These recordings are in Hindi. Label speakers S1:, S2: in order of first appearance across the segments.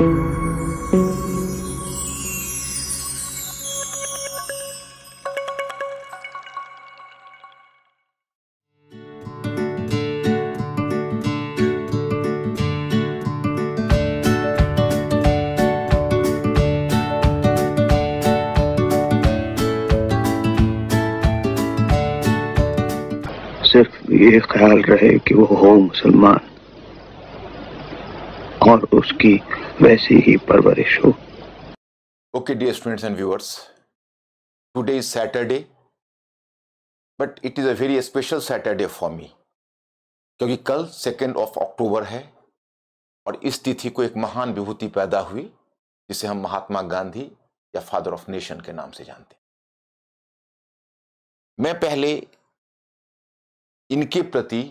S1: सिर्फ ये ख्याल रहे कि वो हो मुसलमान और उसकी वैसी ही परवरिश हो
S2: okay dear students and viewers today is Saturday but it is a very special Saturday for me क्योंकि कल सेकेंड ऑफ अक्टूबर है और इस तिथि को एक महान विभूति पैदा हुई जिसे हम महात्मा गांधी या फादर ऑफ नेशन के नाम से जानते हैं मैं पहले इनके प्रति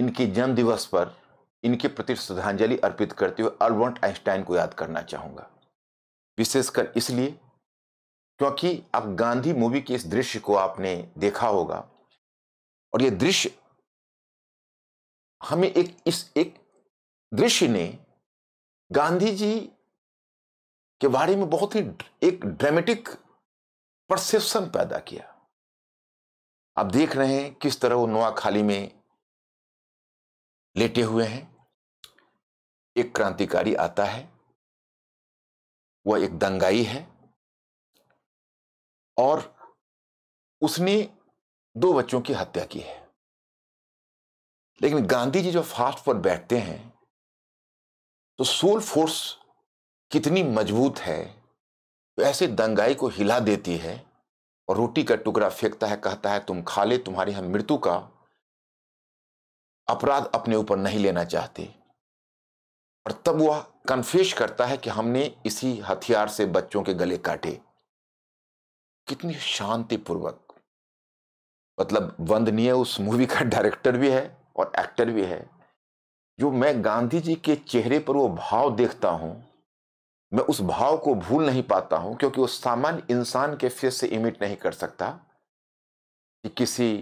S2: इनके जन्मदिवस पर इनके प्रति श्रद्धांजलि अर्पित करते हुए अल्बर्ट आइंस्टाइन को याद करना चाहूंगा विशेषकर इसलिए क्योंकि आप गांधी मूवी के इस दृश्य को आपने
S1: देखा होगा और यह दृश्य हमें एक इस एक दृश्य ने गांधी जी के बारे में बहुत ही एक ड्रामेटिक परसेप्शन पैदा किया आप देख रहे हैं किस तरह वो नोआखाली में लेटे हुए हैं एक क्रांतिकारी आता है वह एक दंगाई है और उसने दो बच्चों की हत्या की है लेकिन गांधी जी जो फास्ट पर बैठते हैं तो सोल फोर्स कितनी मजबूत है
S2: तो ऐसे दंगाई को हिला देती है और रोटी का टुकड़ा फेंकता है कहता है तुम खा ले तुम्हारी हम मृत्यु का अपराध अपने ऊपर नहीं लेना चाहते और तब वह कन्फ्यूज करता है कि हमने इसी हथियार से बच्चों के गले काटे कितनी शांतिपूर्वक मतलब वंदनीय उस मूवी का डायरेक्टर भी है और एक्टर भी है जो मैं गांधी जी के चेहरे पर वो भाव देखता हूं मैं उस भाव को भूल नहीं पाता हूं क्योंकि वो सामान्य इंसान के फेस से इमिट नहीं कर सकता कि किसी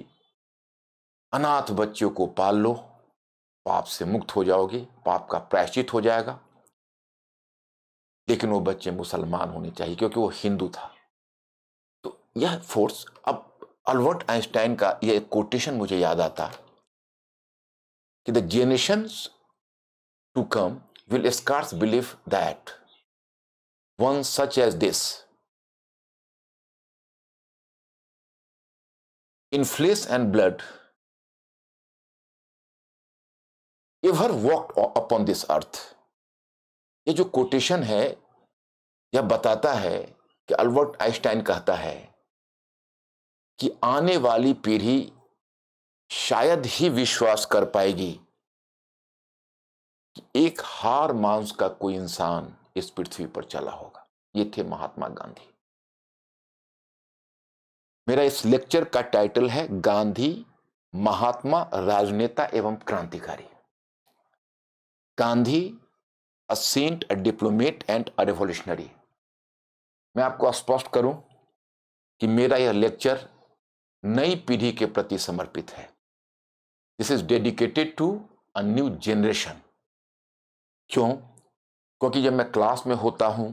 S2: अनाथ बच्चों को पाल लो पाप से मुक्त हो जाओगे पाप का प्रायश्चित हो जाएगा लेकिन वो बच्चे मुसलमान होने चाहिए क्योंकि वो हिंदू था तो यह फोर्स अब अल्बर्ट आइंस्टाइन का यह एक कोटेशन मुझे याद आता कि the generation
S1: to come will scarce believe that one such as this in and blood ever walk upon this earth ये जो कोटेशन है यह
S2: बताता है कि अल्बर्ट आइंस्टाइन कहता है कि आने वाली पीढ़ी शायद ही विश्वास कर पाएगी कि एक हार मांस का कोई इंसान इस पृथ्वी पर चला होगा ये थे महात्मा गांधी मेरा इस लेक्चर का टाइटल है गांधी महात्मा राजनेता एवं क्रांतिकारी Gandhi a saint a diplomat and a revolutionary मैं आपको स्पष्ट करूं कि मेरा यह लेक्चर नई पीढ़ी के प्रति समर्पित है this is dedicated to a new generation क्यों क्योंकि जब मैं क्लास में होता हूं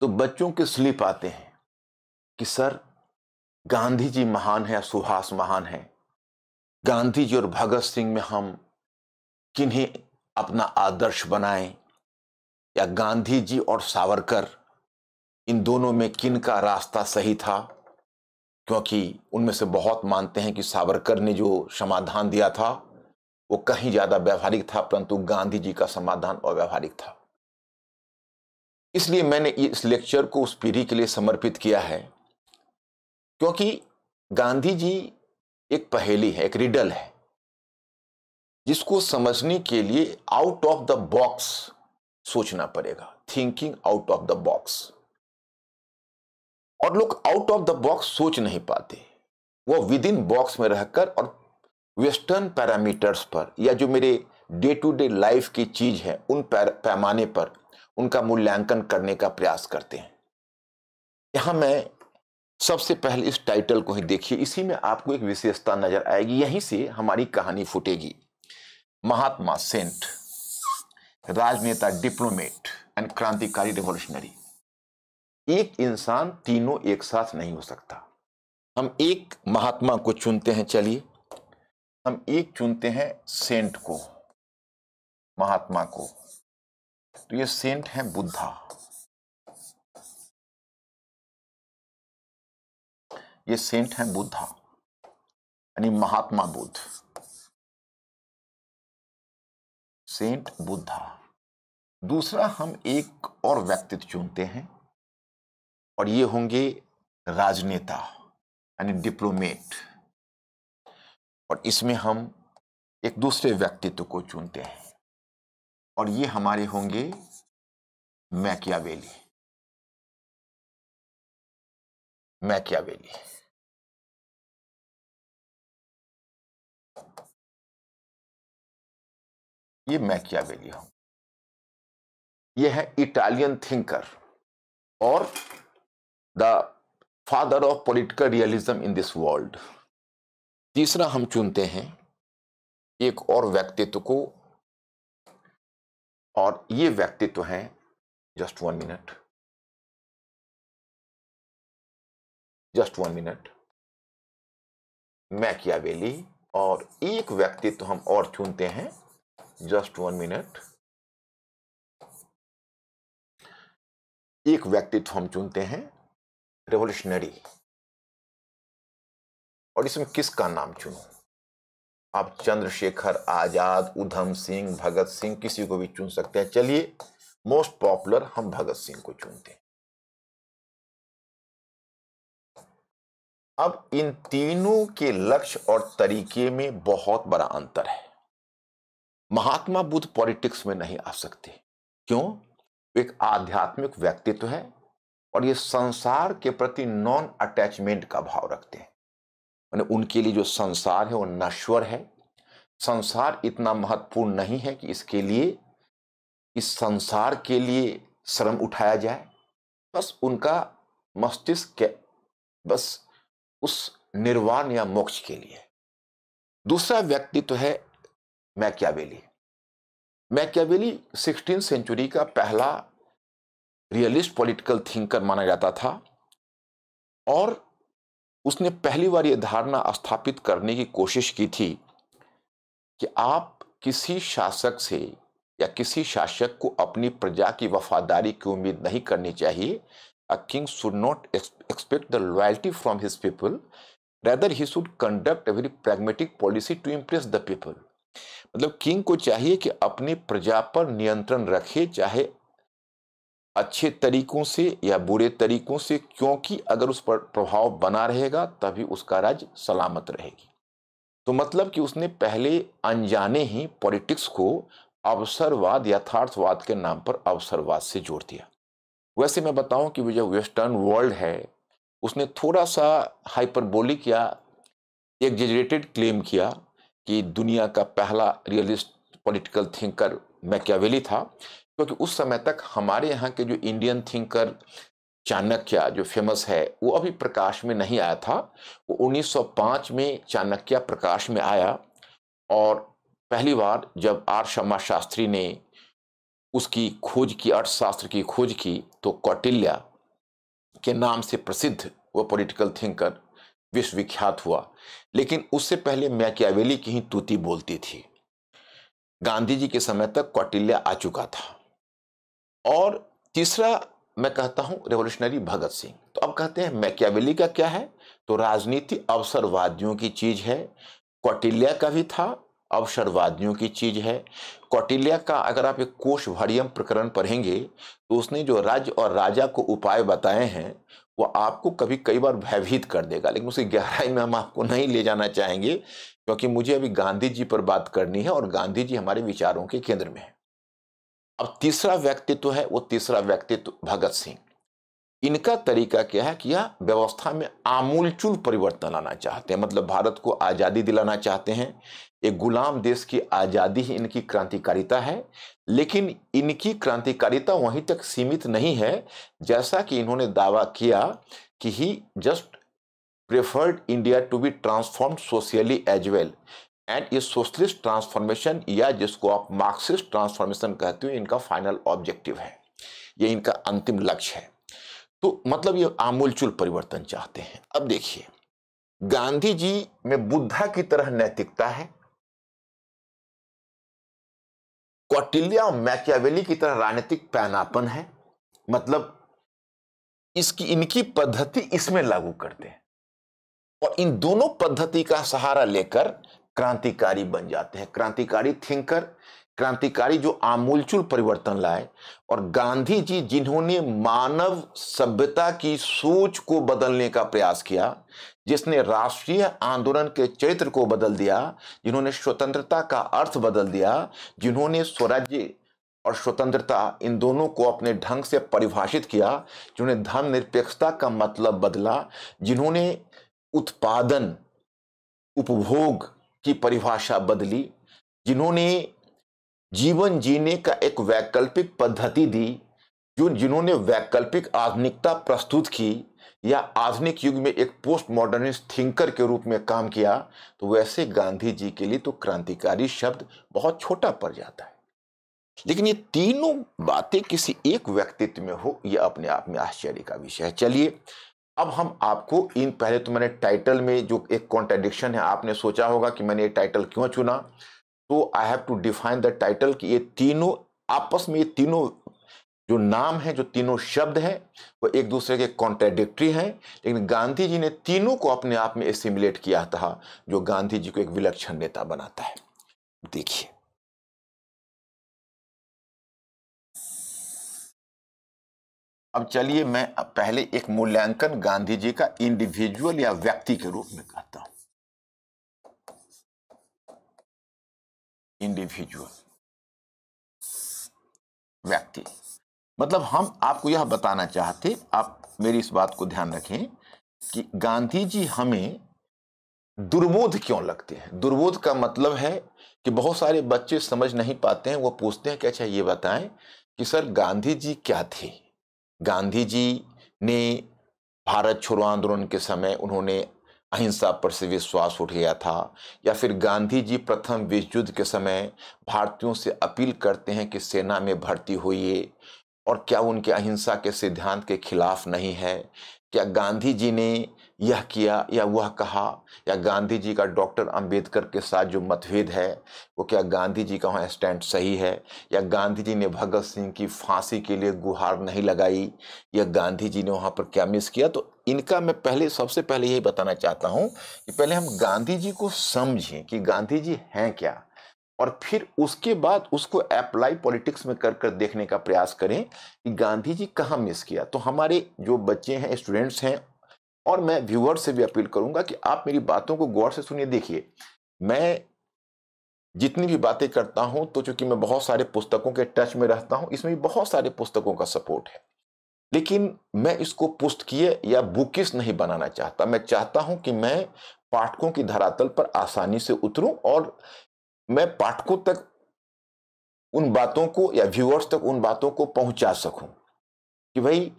S2: तो बच्चों के स्लिप आते हैं कि सर गांधी जी महान है सुहास महान है गांधी जी और भगत सिंह में हम किन्हीं अपना आदर्श बनाएं या गांधी जी और सावरकर इन दोनों में किन का रास्ता सही था क्योंकि उनमें से बहुत मानते हैं कि सावरकर ने जो समाधान दिया था वो कहीं ज़्यादा व्यवहारिक था परंतु गांधी जी का समाधान अव्यवहारिक था इसलिए मैंने इस लेक्चर को उस पीढ़ी के लिए समर्पित किया है क्योंकि गांधी जी एक पहेली है एक रिडल है जिसको समझने के लिए आउट ऑफ द बॉक्स सोचना पड़ेगा thinking out of the box और लोग आउट ऑफ द बॉक्स सोच नहीं पाते वो विद इन बॉक्स में रहकर और वेस्टर्न पैरामीटर्स पर या जो मेरे डे टू डे लाइफ की चीज है उन पैमाने पर उनका मूल्यांकन करने का प्रयास करते हैं यहां मैं सबसे पहले इस टाइटल को ही देखिए इसी में आपको एक विशेषता नजर आएगी यहीं से हमारी कहानी फूटेगी महात्मा सेंट राजनेता डिप्लोमेट एंड क्रांतिकारी रिवोल्यूशनरी एक इंसान तीनों एक साथ नहीं हो सकता हम एक महात्मा को चुनते हैं चलिए हम एक चुनते हैं सेंट को
S1: महात्मा को तो ये सेंट है बुद्धा ये सेंट है बुद्धा यानी महात्मा बुद्ध सेंट बुद्धा दूसरा हम एक और व्यक्तित्व चुनते
S2: हैं और ये होंगे राजनेता यानी डिप्लोमेट और इसमें हम एक दूसरे व्यक्तित्व को
S1: चुनते हैं और ये हमारे होंगे मैकियावेली मैकियावेली ये हूं ये है इटालियन थिंकर
S2: और the father of political realism in this world तीसरा हम चुनते हैं एक और व्यक्तित्व को
S1: और ये व्यक्तित्व है just one minute just one minute Machiavelli और एक व्यक्तित्व हम और चुनते हैं जस्ट वन मिनट एक व्यक्तित्व हम चुनते हैं रेवोल्यूशनरी
S2: और इसमें किसका नाम चुनूं आप चंद्रशेखर आजाद उधम
S1: सिंह भगत सिंह किसी को भी चुन सकते हैं चलिए मोस्ट पॉपुलर हम भगत सिंह को चुनते हैं अब इन तीनों के लक्ष्य और तरीके में बहुत बड़ा अंतर है
S2: महात्मा बुद्ध पॉलिटिक्स में नहीं आ सकते क्यों एक आध्यात्मिक व्यक्तित्व है और ये संसार के प्रति नॉन अटैचमेंट का भाव रखते हैं मैंने उनके लिए जो संसार है वो नश्वर है संसार इतना महत्वपूर्ण नहीं है कि इसके लिए इस संसार के लिए श्रम उठाया जाए बस उनका मस्तिष्क के बस उस निर्वाण या मोक्ष के लिए दूसरा व्यक्तित्व है मैक्यावेली मैक्यावेली सिक्सटीन सेंचुरी का पहला रियलिस्ट पॉलिटिकल थिंकर माना जाता था और उसने पहली बार ये धारणा स्थापित करने की कोशिश की थी कि आप किसी शासक से या किसी शासक को अपनी प्रजा की वफादारी की उम्मीद नहीं करनी चाहिए a king should not expect the loyalty from his people rather he should conduct a very pragmatic policy to impress the people मतलब किंग को चाहिए कि अपने प्रजा पर नियंत्रण रखे चाहे अच्छे तरीकों से या बुरे तरीकों से क्योंकि अगर उस पर प्रभाव बना रहेगा तभी उसका राज्य सलामत रहेगी तो मतलब कि उसने पहले अनजाने ही पॉलिटिक्स को अवसरवाद यथार्थवाद के नाम पर अवसरवाद से जोड़ दिया वैसे मैं बताऊं कि जो वेस्टर्न वर्ल्ड है उसने थोड़ा सा हाइपरबोलिक या एग्जेजरेटेड क्लेम किया कि दुनिया का पहला रियलिस्ट पॉलिटिकल थिंकर मैकियावेली था क्योंकि उस समय तक हमारे यहाँ के जो इंडियन थिंकर चाणक्य जो फेमस है वो अभी प्रकाश में नहीं आया था वो 1905 में चाणक्य प्रकाश में आया और पहली बार जब आर शर्मा शास्त्री ने उसकी खोज की अर्थशास्त्र की खोज की तो कौटिल्या के नाम से प्रसिद्ध वो पॉलिटिकल थिंकर विश्वविख्यात हुआ लेकिन उससे पहले मैकियावेली की ही तूती बोलती थी गांधी जी के समय तक कौटिल्य आ चुका था और तीसरा मैं कहता हूं रेवोल्यूशनरी भगत सिंह तो अब कहते हैं मैकियावेली का क्या है तो राजनीति अवसरवादियों की चीज है कौटिल्य का भी था अवसरवादियों की चीज है कौटिल्य का अगर आप एक कोश भरियम प्रकरण पढ़ेंगे तो उसने जो राज्य और राजा को उपाय बताए हैं वो आपको कभी कई बार भयभीत कर देगा लेकिन उसकी गहराई में हम आपको नहीं ले जाना चाहेंगे क्योंकि मुझे अभी गांधी जी पर बात करनी है और गांधी जी हमारे विचारों के केंद्र में है अब तीसरा व्यक्तित्व है वो तीसरा व्यक्तित्व भगत सिंह इनका तरीका क्या है कि यह व्यवस्था में आमूलचूल परिवर्तन लाना चाहते हैं मतलब भारत को आज़ादी दिलाना चाहते हैं एक गुलाम देश की आज़ादी ही इनकी क्रांतिकारिता है लेकिन इनकी क्रांतिकारिता वहीं तक सीमित नहीं है जैसा कि इन्होंने दावा किया कि he just preferred India to be transform socially as well and ये सोशलिस्ट ट्रांसफॉर्मेशन या जिसको आप मार्क्सिस्ट ट्रांसफॉर्मेशन कहते हो इनका फाइनल ऑब्जेक्टिव है ये इनका अंतिम लक्ष्य है तो मतलब ये आमूलचूल परिवर्तन चाहते हैं अब देखिए गांधी जी में बुद्धा की तरह नैतिकता है कौटिल्या और मैकियावेली की तरह राजनीतिक पैनापन है मतलब इसकी इनकी पद्धति इसमें लागू करते हैं और इन दोनों पद्धति का सहारा लेकर क्रांतिकारी बन जाते हैं क्रांतिकारी थिंकर क्रांतिकारी जो आमूलचूल परिवर्तन लाए और गांधी जी जिन्होंने मानव सभ्यता की सोच को बदलने का प्रयास किया जिसने राष्ट्रीय आंदोलन के चरित्र को बदल दिया जिन्होंने स्वतंत्रता का अर्थ बदल दिया जिन्होंने स्वराज्य और स्वतंत्रता इन दोनों को अपने ढंग से परिभाषित किया जिन्होंने धर्म निरपेक्षता का मतलब बदला जिन्होंने उत्पादन उपभोग की परिभाषा बदली जिन्होंने जीवन जीने का एक वैकल्पिक पद्धति दी जो जिन्होंने वैकल्पिक आधुनिकता प्रस्तुत की या आधुनिक युग में एक पोस्ट मॉडर्निस्ट थिंकर के रूप में काम किया तो वैसे गांधी जी के लिए तो क्रांतिकारी शब्द बहुत छोटा पड़ जाता है लेकिन ये तीनों बातें किसी एक व्यक्तित्व में हो यह अपने आप में आश्चर्य का विषय है चलिए अब हम आपको इन पहले तो मैंने टाइटल में जो एक कॉन्ट्रेडिक्शन है आपने सोचा होगा कि मैंने ये टाइटल क्यों चुना तो I have to define the title कि ये तीनों आपस में ये तीनों जो नाम है जो तीनों शब्द हैं वो एक दूसरे के कॉन्ट्रेडिक्ट्री हैं लेकिन गांधी जी ने तीनों को अपने आप में एसिमुलेट
S1: किया था जो गांधी जी को एक विलक्षण नेता बनाता है देखिए अब
S2: चलिए मैं पहले एक मूल्यांकन गांधी जी का इंडिविजुअल या व्यक्ति के रूप में करता
S1: हूं इंडिविजुअल व्यक्ति मतलब हम आपको यह बताना
S2: चाहते आप मेरी इस बात को ध्यान रखें कि गांधी जी हमें दुर्बोध क्यों लगते हैं दुर्बोध का मतलब है कि बहुत सारे बच्चे समझ नहीं पाते हैं वो पूछते हैं कि अच्छा ये बताएं कि सर गांधी जी क्या थे गांधी जी ने भारत छोड़ो आंदोलन के समय उन्होंने अहिंसा पर से विश्वास उठ गया था या फिर गांधी जी प्रथम विश्व युद्ध के समय भारतीयों से अपील करते हैं कि सेना में भर्ती होइए और क्या उनके अहिंसा के सिद्धांत के खिलाफ नहीं है क्या गांधी जी ने यह किया या वह कहा या गांधी जी का डॉक्टर अंबेडकर के साथ जो मतभेद है वो क्या गांधी जी का वहाँ स्टैंड सही है या गांधी जी ने भगत सिंह की फांसी के लिए गुहार नहीं लगाई या गांधी जी ने वहाँ पर क्या मिस किया तो इनका मैं पहले सबसे पहले यही बताना चाहता हूँ कि पहले हम गांधी जी को समझें कि गांधी जी हैं क्या और फिर उसके बाद उसको अप्लाई पॉलिटिक्स में कर कर देखने का प्रयास करें कि गांधी जी कहाँ मिस किया तो हमारे जो बच्चे हैं स्टूडेंट्स हैं और मैं व्यूअर्स से भी अपील करूंगा कि आप मेरी बातों को गौर से सुनिए देखिए मैं जितनी भी बातें करता हूं तो चूंकि मैं बहुत सारे पुस्तकों के टच में रहता हूं इसमें भी बहुत सारे पुस्तकों का सपोर्ट है लेकिन मैं इसको पुस्तकीय या बुकिस नहीं बनाना चाहता मैं चाहता हूं कि मैं पाठकों की धरातल पर आसानी से उतरूं और मैं पाठकों तक उन बातों को या व्यूअर्स तक उन बातों को पहुंचा सकूं कि भाई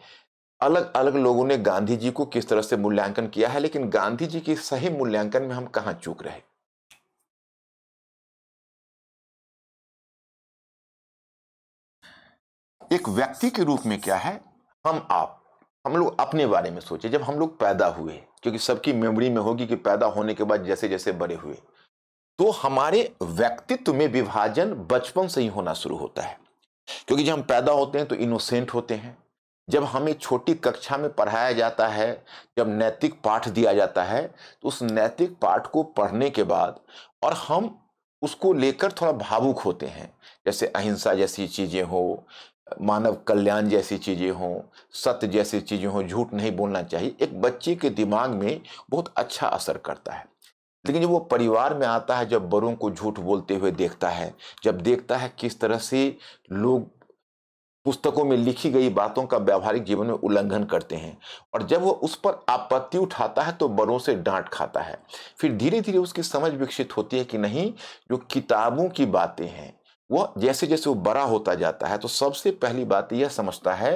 S2: अलग अलग लोगों ने गांधी जी को किस तरह से मूल्यांकन किया है लेकिन गांधी जी के सही
S1: मूल्यांकन में हम कहां चूक रहे एक व्यक्ति के रूप में क्या है हम
S2: आप हम लोग अपने बारे में सोचे जब हम लोग पैदा हुए क्योंकि सबकी मेमोरी में होगी कि पैदा होने के बाद जैसे जैसे बड़े हुए तो हमारे व्यक्तित्व में विभाजन बचपन से ही होना शुरू होता है क्योंकि जब हम पैदा होते हैं तो इनोसेंट होते हैं जब हमें छोटी कक्षा में पढ़ाया जाता है जब नैतिक पाठ दिया जाता है तो उस नैतिक पाठ को पढ़ने के बाद और हम उसको लेकर थोड़ा भावुक होते हैं जैसे अहिंसा जैसी चीज़ें हो मानव कल्याण जैसी चीज़ें हों सत्य जैसी चीज़ें हों झूठ नहीं बोलना चाहिए एक बच्चे के दिमाग में बहुत अच्छा असर करता है लेकिन जब वो परिवार में आता है जब बड़ों को झूठ बोलते हुए देखता है जब देखता है किस तरह से लोग पुस्तकों में लिखी गई बातों का व्यावहारिक जीवन में उल्लंघन करते हैं और जब वो उस पर आपत्ति उठाता है तो बड़ों से डांट खाता है फिर धीरे धीरे उसकी समझ विकसित होती है कि नहीं जो किताबों की बातें हैं वह जैसे जैसे वो बड़ा होता जाता है तो सबसे पहली बात यह समझता है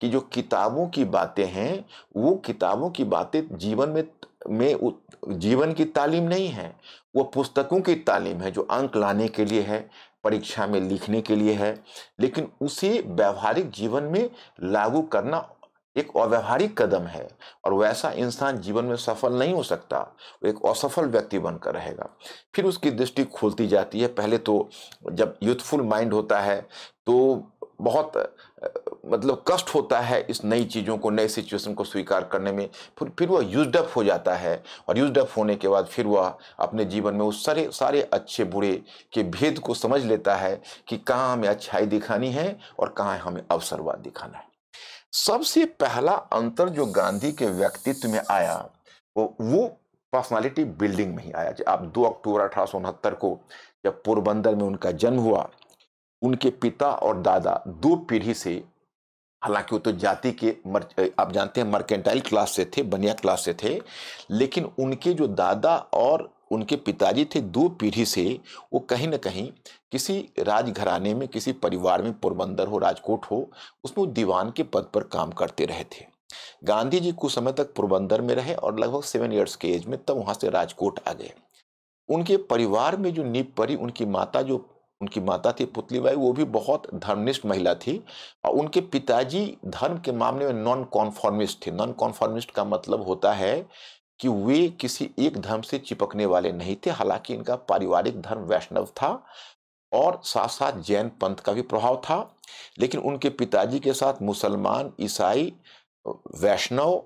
S2: कि जो किताबों की बातें हैं वो किताबों की बातें जीवन में में जीवन की तालीम नहीं है वो पुस्तकों की तालीम है जो अंक लाने के लिए है परीक्षा में लिखने के लिए है लेकिन उसे व्यवहारिक जीवन में लागू करना एक अव्यवहारिक कदम है और वैसा इंसान जीवन में सफल नहीं हो सकता वो एक असफल व्यक्ति बनकर रहेगा फिर उसकी दृष्टि खोलती जाती है पहले तो जब यूथफुल माइंड होता है तो बहुत मतलब कष्ट होता है इस नई चीज़ों को नए सिचुएशन को स्वीकार करने में फिर फिर वह यूजडअप हो जाता है और यूजडअप होने के बाद फिर वह अपने जीवन में उस सारे सारे अच्छे बुरे के भेद को समझ लेता है कि कहाँ हमें अच्छाई दिखानी है और कहाँ हमें अवसरवाद दिखाना है सबसे पहला अंतर जो गांधी के व्यक्तित्व में आया वो वो पर्सनालिटी बिल्डिंग में ही आया आप दो अक्टूबर अठारह को जब पोरबंदर में उनका जन्म हुआ उनके पिता और दादा दो पीढ़ी से हालांकि वो तो जाति के मर, आप जानते हैं मर्केंटाइल क्लास से थे बनिया क्लास से थे लेकिन उनके जो दादा और उनके पिताजी थे दो पीढ़ी से वो कहीं ना कहीं किसी राजघराने में किसी परिवार में पोरबंदर हो राजकोट हो उसमें वो दीवान के पद पर काम करते रहे थे गांधी जी कुछ समय तक पोरबंदर में रहे और लगभग सेवन ईयर्स के एज में तब वहाँ से राजकोट आ गए उनके परिवार में जो नींव पड़ी उनकी माता जो उनकी माता थी पुतली बाई वो भी बहुत धर्मनिष्ठ महिला थी और उनके पिताजी धर्म के मामले में नॉन कॉन्फॉर्मिस्ट थे नॉन कॉन्फॉर्मिस्ट का मतलब होता है कि वे किसी एक धर्म से चिपकने वाले नहीं थे हालांकि इनका पारिवारिक धर्म वैष्णव था और साथ साथ जैन पंथ का भी प्रभाव था लेकिन उनके पिताजी के साथ मुसलमान ईसाई वैष्णव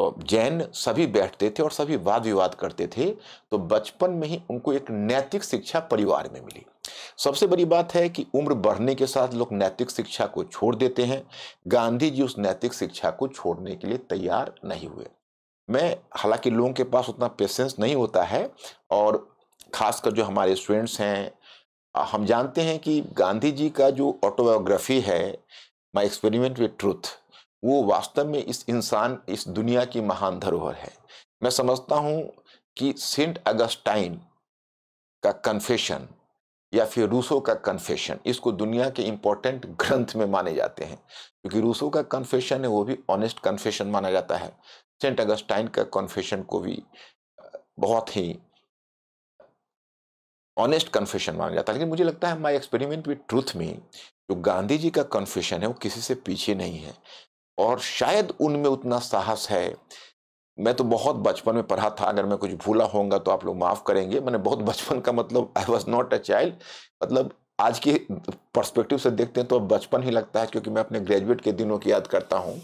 S2: जैन सभी बैठते थे और सभी वाद विवाद करते थे तो बचपन में ही उनको एक नैतिक शिक्षा परिवार में मिली सबसे बड़ी बात है कि उम्र बढ़ने के साथ लोग नैतिक शिक्षा को छोड़ देते हैं गांधी जी उस नैतिक शिक्षा को छोड़ने के लिए तैयार नहीं हुए मैं हालांकि लोगों के पास उतना पेशेंस नहीं होता है और खासकर जो हमारे स्टूडेंट्स हैं हम जानते हैं कि गांधी जी का जो ऑटोबायोग्राफी है माई एक्सपेरिमेंट विथ ट्रूथ वो वास्तव में इस इंसान इस दुनिया की महान धरोहर है मैं समझता हूँ कि सेंट अगस्टाइन का कन्फेशन या फिर रूसो का कन्फेशन इसको दुनिया के इम्पोर्टेंट ग्रंथ में माने जाते हैं क्योंकि रूसो का कन्फेशन है वो भी ऑनेस्ट कन्फेशन माना जाता है सेंट अगस्टाइन का कन्फेशन को भी बहुत ही ऑनेस्ट कन्फेशन माना जाता है लेकिन मुझे लगता है माई एक्सपेरिमेंट विथ ट्रूथ में जो गांधी जी का कन्फेशन है वो किसी से पीछे नहीं है और शायद उनमें उतना साहस है मैं तो बहुत बचपन में पढ़ा था अगर मैं कुछ भूला होगा तो आप लोग माफ़ करेंगे मैंने बहुत बचपन का मतलब I was not a child मतलब आज के पर्सपेक्टिव से देखते हैं तो अब बचपन ही लगता है क्योंकि मैं अपने ग्रेजुएट के दिनों की याद करता हूँ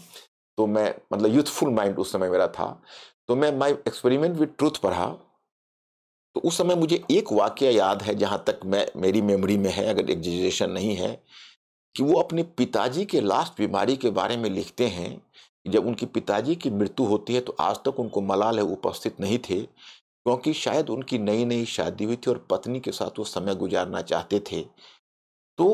S2: तो मैं मतलब यूथफुल माइंड उस समय मेरा था तो मैं माई एक्सपेरिमेंट विथ ट्रूथ पढ़ा तो उस समय मुझे एक वाक्य याद है जहाँ तक मैं मेरी मेमोरी में है अगर एग्जिजेशन नहीं है कि वो अपने पिताजी के लास्ट बीमारी के बारे में लिखते हैं जब उनके पिताजी की मृत्यु होती है तो आज तक उनको मलाल है उपस्थित नहीं थे क्योंकि शायद उनकी नई नई शादी हुई थी और पत्नी के साथ वो समय गुजारना चाहते थे तो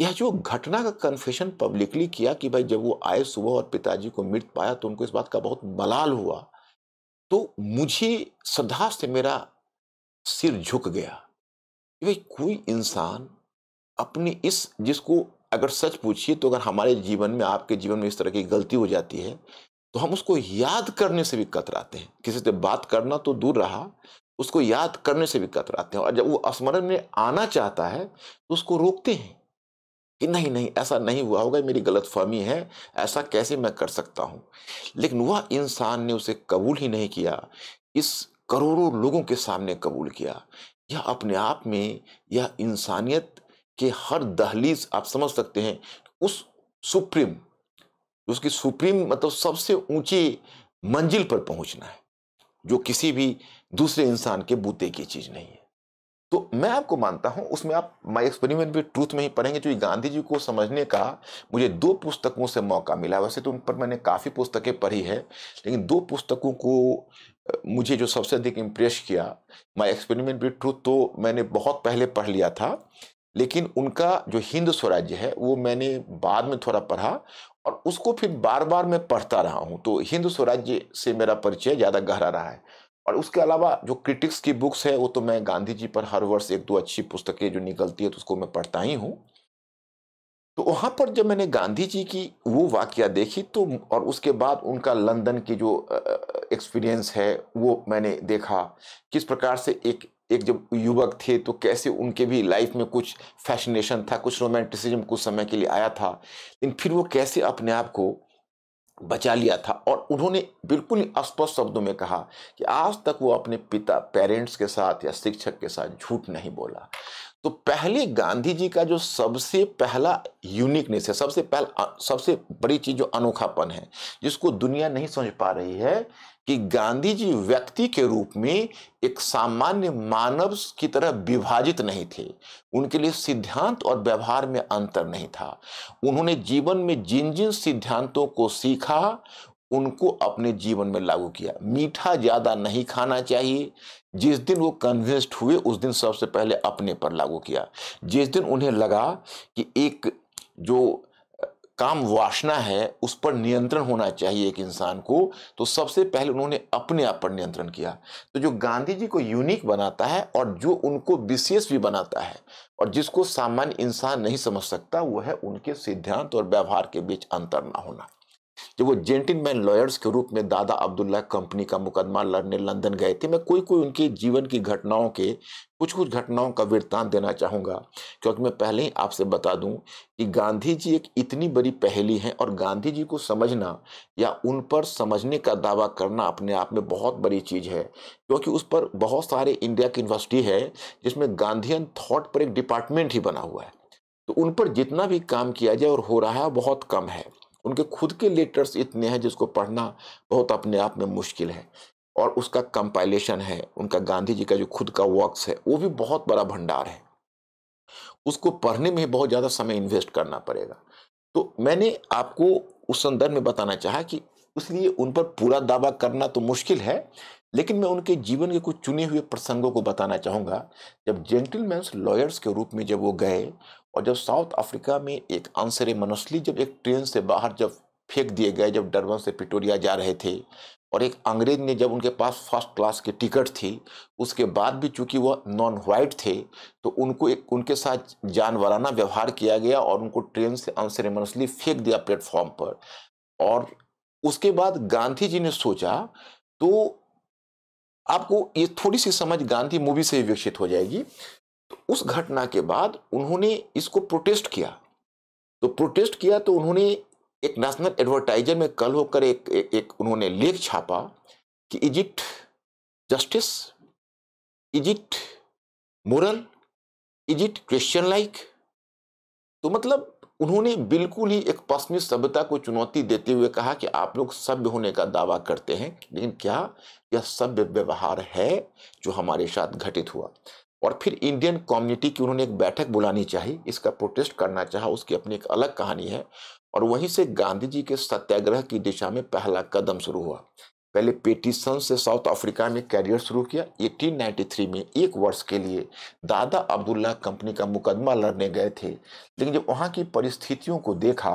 S2: यह जो घटना का कन्फेशन पब्लिकली किया कि भाई जब वो आए सुबह और पिताजी को मृत पाया तो उनको इस बात का बहुत मलाल हुआ तो मुझे श्रद्धा से मेरा सिर झुक गया कि भाई कोई इंसान अपने इस जिसको अगर सच पूछिए तो अगर हमारे जीवन में आपके जीवन में इस तरह की गलती हो जाती है तो हम उसको याद करने से भी कतराते हैं किसी से बात करना तो दूर रहा उसको याद करने से भी कतराते हैं और जब वो स्मरण में आना चाहता है तो उसको रोकते हैं कि नहीं नहीं ऐसा नहीं हुआ होगा मेरी गलत फहमी है ऐसा कैसे मैं कर सकता हूँ लेकिन वह इंसान ने उसे कबूल ही नहीं किया इस करोड़ों लोगों के सामने कबूल किया यह अपने आप में यह इंसानियत कि हर दहलीज आप समझ सकते हैं उस सुप्रीम उसकी सुप्रीम मतलब सबसे ऊंची मंजिल पर पहुंचना है जो किसी भी दूसरे इंसान के बूते की चीज़ नहीं है तो मैं आपको मानता हूं उसमें आप माई एक्सपेरिमेंट भी ट्रूथ में ही पढ़ेंगे जो गांधी जी को समझने का मुझे दो पुस्तकों से मौका मिला वैसे तो उन पर मैंने काफ़ी पुस्तकें पढ़ी है लेकिन दो पुस्तकों को मुझे जो सबसे अधिक इम्प्रेस किया माई एक्सपेरिमेंट भी ट्रूथ तो मैंने बहुत पहले पढ़ लिया था लेकिन उनका जो हिंद स्वराज्य है वो मैंने बाद में थोड़ा पढ़ा और उसको फिर बार बार मैं पढ़ता रहा हूँ तो हिंद स्वराज्य से मेरा परिचय ज़्यादा गहरा रहा है और उसके अलावा जो क्रिटिक्स की बुक्स है वो तो मैं गांधी जी पर हर वर्ष एक दो अच्छी पुस्तकें जो निकलती है तो उसको मैं पढ़ता ही हूँ तो वहाँ पर जब मैंने गांधी जी की वो वाक्य देखी तो और उसके बाद उनका लंदन की जो एक्सपीरियंस है वो मैंने देखा किस प्रकार से एक एक जब युवक थे तो कैसे उनके भी लाइफ में कुछ फैशनेशन था कुछ रोमांटिसिज्म कुछ समय के लिए आया था लेकिन फिर वो कैसे अपने आप को बचा लिया था और उन्होंने बिल्कुल ही अस्पष्ट शब्दों में कहा कि आज तक वो अपने पिता पेरेंट्स के साथ या शिक्षक के साथ झूठ नहीं बोला तो पहले गांधी जी का जो सबसे पहला यूनिकनेस है सबसे पहला सबसे बड़ी चीज़ जो अनोखापन है जिसको दुनिया नहीं समझ पा रही है कि गांधी जी व्यक्ति के रूप में एक सामान्य मानव की तरह विभाजित नहीं थे उनके लिए सिद्धांत और व्यवहार में अंतर नहीं था उन्होंने जीवन में जिन जिन सिद्धांतों को सीखा उनको अपने जीवन में लागू किया मीठा ज़्यादा नहीं खाना चाहिए जिस दिन वो कन्विंस्ड हुए उस दिन सबसे पहले अपने पर लागू किया जिस दिन उन्हें लगा कि एक जो काम वासना है उस पर नियंत्रण होना चाहिए एक इंसान को तो सबसे पहले उन्होंने अपने आप पर नियंत्रण किया तो जो गांधी जी को यूनिक बनाता है और जो उनको विशेष भी बनाता है और जिसको सामान्य इंसान नहीं समझ सकता वो है उनके सिद्धांत और व्यवहार के बीच अंतर ना होना जब वो मैन लॉयर्स के रूप में दादा अब्दुल्ला कंपनी का मुकदमा लड़ने लंदन गए थे मैं कोई कोई उनके जीवन की घटनाओं के कुछ कुछ घटनाओं का वृत्तांत देना चाहूँगा क्योंकि मैं पहले ही आपसे बता दूँ कि गांधी जी एक इतनी बड़ी पहली हैं और गांधी जी को समझना या उन पर समझने का दावा करना अपने आप में बहुत बड़ी चीज़ है क्योंकि उस पर बहुत सारे इंडिया की यूनिवर्सिटी है जिसमें गांधीन थाट पर एक डिपार्टमेंट ही बना हुआ है तो उन पर जितना भी काम किया जाए और हो रहा है बहुत कम है उनके खुद के लेटर्स इतने हैं जिसको पढ़ना बहुत अपने आप में मुश्किल है और उसका कंपाइलेशन है उनका गांधी जी का जो खुद का वर्क्स है वो भी बहुत बड़ा भंडार है उसको पढ़ने में बहुत ज़्यादा समय इन्वेस्ट करना पड़ेगा तो मैंने आपको उस संदर्भ में बताना चाहा कि इसलिए उन पर पूरा दावा करना तो मुश्किल है लेकिन मैं उनके जीवन के कुछ चुने हुए प्रसंगों को बताना चाहूँगा जब जेंटलमैन्स लॉयर्स के रूप में जब वो गए और जब साउथ अफ्रीका में एक मनुस्ली जब एक ट्रेन से बाहर जब फेंक दिए गए जब डरबन से पिटोरिया जा रहे थे और एक अंग्रेज ने जब उनके पास फर्स्ट क्लास की टिकट थी उसके बाद भी चूंकि वह नॉन वाइट थे तो उनको एक उनके साथ जानवराना व्यवहार किया गया और उनको ट्रेन से मनुस्ली फेंक दिया प्लेटफॉर्म पर और उसके बाद गांधी जी ने सोचा तो आपको ये थोड़ी सी समझ गांधी मूवी से ही विकसित हो जाएगी उस घटना के बाद उन्होंने इसको प्रोटेस्ट किया तो प्रोटेस्ट किया तो उन्होंने एक नेशनल एडवर्टाइजर में कल होकर एक, एक, एक उन्होंने लेख छापा कि is justice is moral is it Christian like तो मतलब उन्होंने बिल्कुल ही एक पश्चिमी सभ्यता को चुनौती देते हुए कहा कि आप लोग सभ्य होने का दावा करते हैं लेकिन क्या यह सभ्य व्यवहार है जो हमारे साथ घटित हुआ और फिर इंडियन कम्युनिटी की उन्होंने एक बैठक बुलानी चाहिए इसका प्रोटेस्ट करना चाहा उसकी अपनी एक अलग कहानी है और वहीं से गांधी जी के सत्याग्रह की दिशा में पहला कदम शुरू हुआ पहले पेटिशन से साउथ अफ्रीका में कैरियर शुरू किया 1893 में एक वर्ष के लिए दादा अब्दुल्ला कंपनी का मुकदमा लड़ने गए थे लेकिन जब वहाँ की परिस्थितियों को देखा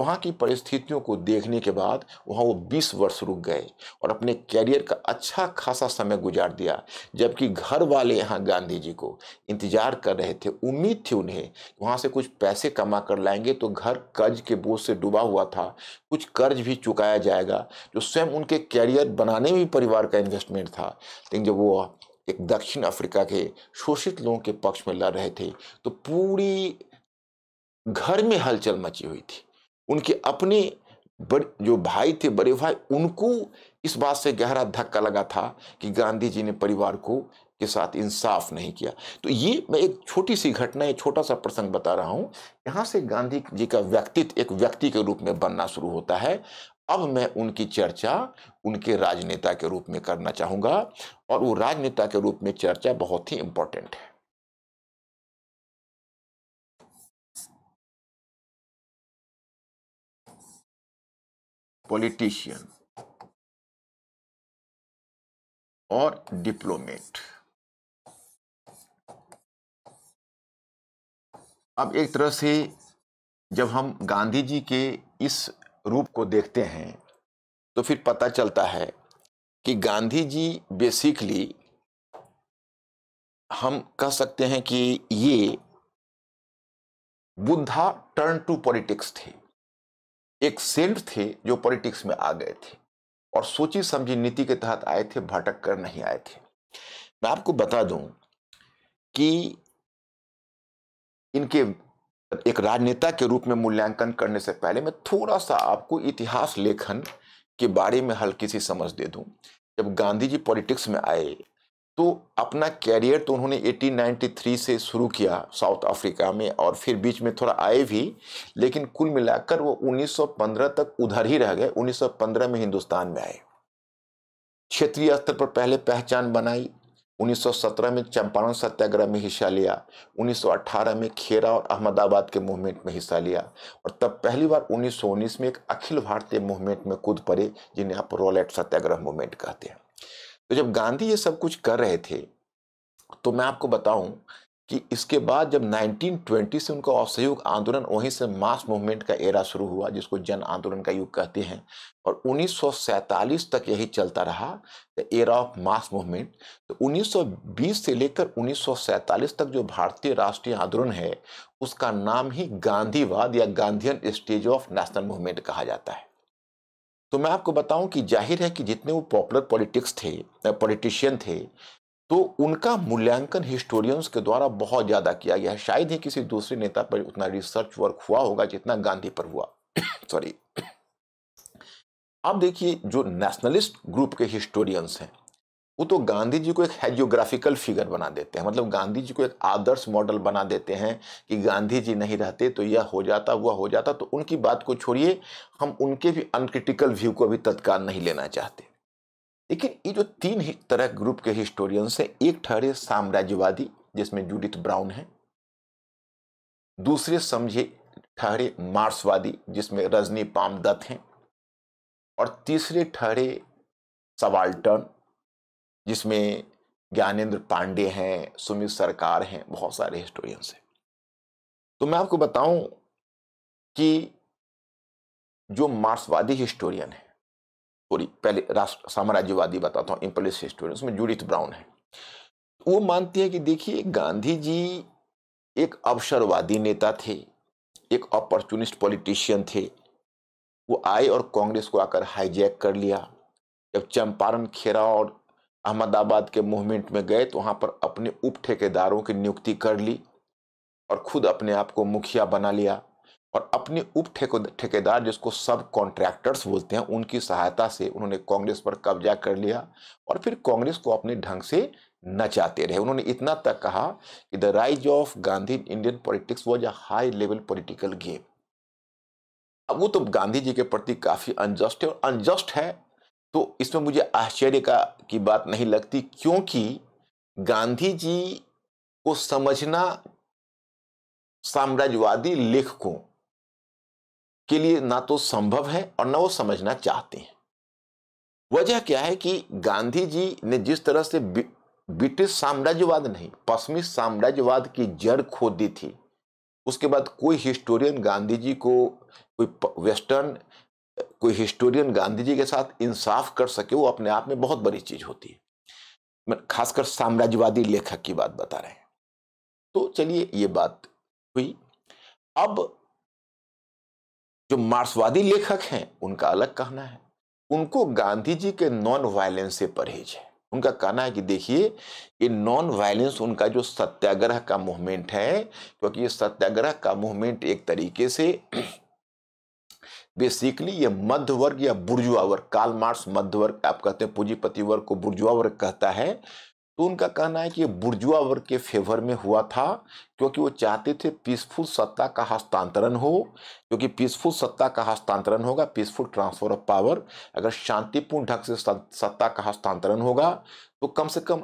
S2: वहाँ की परिस्थितियों को देखने के बाद वहाँ वो 20 वर्ष रुक गए और अपने कैरियर का अच्छा खासा समय गुजार दिया जबकि घर वाले यहाँ गांधी जी को इंतज़ार कर रहे थे उम्मीद थी उन्हें वहाँ से कुछ पैसे कमा कर लाएंगे तो घर कर्ज के बोझ से डूबा हुआ था कुछ कर्ज भी चुकाया जाएगा जो स्वयं उनके कैरियर बनाने में परिवार का इन्वेस्टमेंट था लेकिन जब वो एक दक्षिण अफ्रीका के शोषित लोगों के पक्ष में लड़ रहे थे तो पूरी घर में हलचल मची हुई थी उनके अपने बड़े जो भाई थे बड़े भाई उनको इस बात से गहरा धक्का लगा था कि गांधी जी ने परिवार को के साथ इंसाफ नहीं किया तो ये मैं एक छोटी सी घटना एक छोटा सा प्रसंग बता रहा हूँ यहाँ से गांधी जी का व्यक्तित्व एक व्यक्ति के रूप में बनना शुरू होता है अब मैं उनकी चर्चा उनके राजनेता के रूप में करना चाहूँगा और वो
S1: राजनेता के रूप में चर्चा बहुत ही इम्पोर्टेंट है पॉलिटिशियन और डिप्लोमेट
S2: अब एक तरह से जब हम गांधी जी के इस रूप को देखते हैं तो फिर पता चलता है कि गांधी जी बेसिकली
S1: हम कह सकते हैं कि ये बुद्धा टर्न टू पॉलिटिक्स थे एक सेंट थे
S2: जो पॉलिटिक्स में आ गए थे और सोची समझी नीति के तहत आए थे भटक कर नहीं आए थे मैं आपको बता दूं कि इनके एक राजनेता के रूप में मूल्यांकन करने से पहले मैं थोड़ा सा आपको इतिहास लेखन के बारे में हल्की सी समझ दे दूं जब गांधी जी पॉलिटिक्स में आए तो अपना कैरियर तो उन्होंने 1893 से शुरू किया साउथ अफ्रीका में और फिर बीच में थोड़ा आए भी लेकिन कुल मिलाकर वो 1915 तक उधर ही रह गए 1915 में हिंदुस्तान में आए क्षेत्रीय स्तर पर पहले पहचान बनाई 1917 में चंपारण सत्याग्रह में हिस्सा लिया 1918 में खेरा और अहमदाबाद के मूवमेंट में हिस्सा लिया और तब पहली बार उन्नीस में एक अखिल भारतीय मूवमेंट में कूद पड़े जिन्हें आप रोलेट सत्याग्रह मूवमेंट कहते हैं तो जब गांधी ये सब कुछ कर रहे थे तो मैं आपको बताऊं कि इसके बाद जब 1920 से उनका असहयोग आंदोलन वहीं से मास मूवमेंट का एरा शुरू हुआ जिसको जन आंदोलन का युग कहते हैं और 1947 तक यही चलता रहा the era of mass movement तो 1920 से लेकर 1947 तक जो भारतीय राष्ट्रीय आंदोलन है उसका नाम ही गांधीवाद या Gandhian stage of national movement कहा जाता है तो मैं आपको बताऊं कि जाहिर है कि जितने वो पॉपुलर पॉलिटिक्स थे पॉलिटिशियन थे तो उनका मूल्यांकन हिस्टोरियंस के द्वारा बहुत ज़्यादा किया गया है शायद ही किसी दूसरे नेता पर उतना रिसर्च वर्क हुआ होगा जितना गांधी पर हुआ सॉरी आप देखिए जो नेशनलिस्ट ग्रुप के हिस्टोरियंस हैं वो तो गांधी जी को एक हेजियोग्राफिकल फिगर बना देते हैं मतलब गांधी जी को एक आदर्श मॉडल बना देते हैं कि गांधी जी नहीं रहते तो यह हो जाता वह हो जाता तो उनकी बात को छोड़िए हम उनके भी अनक्रिटिकल व्यू को अभी तत्काल नहीं लेना चाहते लेकिन ये जो तीन ही तरह ग्रुप के हिस्टोरियंस हैं एक ठहरे साम्राज्यवादी जिसमें जूडिथ ब्राउन है दूसरे समझे ठहरे मार्क्सवादी जिसमें रजनी दत्त हैं और तीसरे ठहरे सवाल्टन जिसमें ज्ञानेंद्र पांडे हैं सुमित सरकार हैं बहुत सारे हिस्टोरियंस हैं तो मैं आपको बताऊं कि जो मार्क्सवादी हिस्टोरियन है सॉरी पहले राष्ट्र साम्राज्यवादी बताता हूँ इम्पलिस हिस्टोरियन उसमें जूडिथ ब्राउन है तो वो मानते हैं कि देखिए गांधी जी एक अवसरवादी नेता थे एक अपॉर्चुनिस्ट पॉलिटिशियन थे वो आए और कांग्रेस को आकर हाईजैक कर लिया जब चंपारण खेरा और अहमदाबाद के मूवमेंट में गए तो वहाँ पर अपने उप ठेकेदारों की नियुक्ति कर ली और खुद अपने आप को मुखिया बना लिया और अपने उप ठेकेदार जिसको सब कॉन्ट्रैक्टर्स बोलते हैं उनकी सहायता से उन्होंने कांग्रेस पर कब्जा कर लिया और फिर कांग्रेस को अपने ढंग से नचाते रहे उन्होंने इतना तक कहा कि the rise of Gandhi Indian politics was a high level political game अब वो तो गांधी जी के प्रति काफ़ी अनजस्ट है और अनजस्ट है तो इसमें मुझे आश्चर्य का की बात नहीं लगती क्योंकि गांधी जी को समझना साम्राज्यवादी लेखकों के लिए ना तो संभव है और ना वो समझना चाहते हैं वजह क्या है कि गांधी जी ने जिस तरह से ब्रिटिश साम्राज्यवाद नहीं पश्चिमी साम्राज्यवाद की जड़ खोद दी थी उसके बाद कोई हिस्टोरियन गांधी जी को कोई वेस्टर्न कोई हिस्टोरियन गांधी जी के साथ इंसाफ कर सके वो अपने आप में बहुत बड़ी चीज होती है खासकर साम्राज्यवादी लेखक की बात बता रहे हैं तो चलिए ये बात हुई अब जो मार्क्सवादी लेखक हैं उनका अलग कहना है उनको गांधी जी के नॉन वायलेंस से परहेज है उनका कहना है कि देखिए ये नॉन वायलेंस उनका जो सत्याग्रह का मूवमेंट है क्योंकि ये सत्याग्रह का मूवमेंट एक तरीके से बेसिकली ये मध्य वर्ग या बुर्जुआ वर्ग काल मार्क्स मध्य वर्ग आप कहते हैं पूंजीपति वर्ग को बुर्जुआ वर्ग कहता है तो उनका कहना है कि ये बुर्जुआ वर्ग के फेवर में हुआ था क्योंकि वो चाहते थे पीसफुल सत्ता का हस्तांतरण हो क्योंकि पीसफुल सत्ता का हस्तांतरण होगा पीसफुल ट्रांसफर ऑफ पावर अगर शांतिपूर्ण ढंग से सत्ता का हस्तांतरण होगा तो कम से कम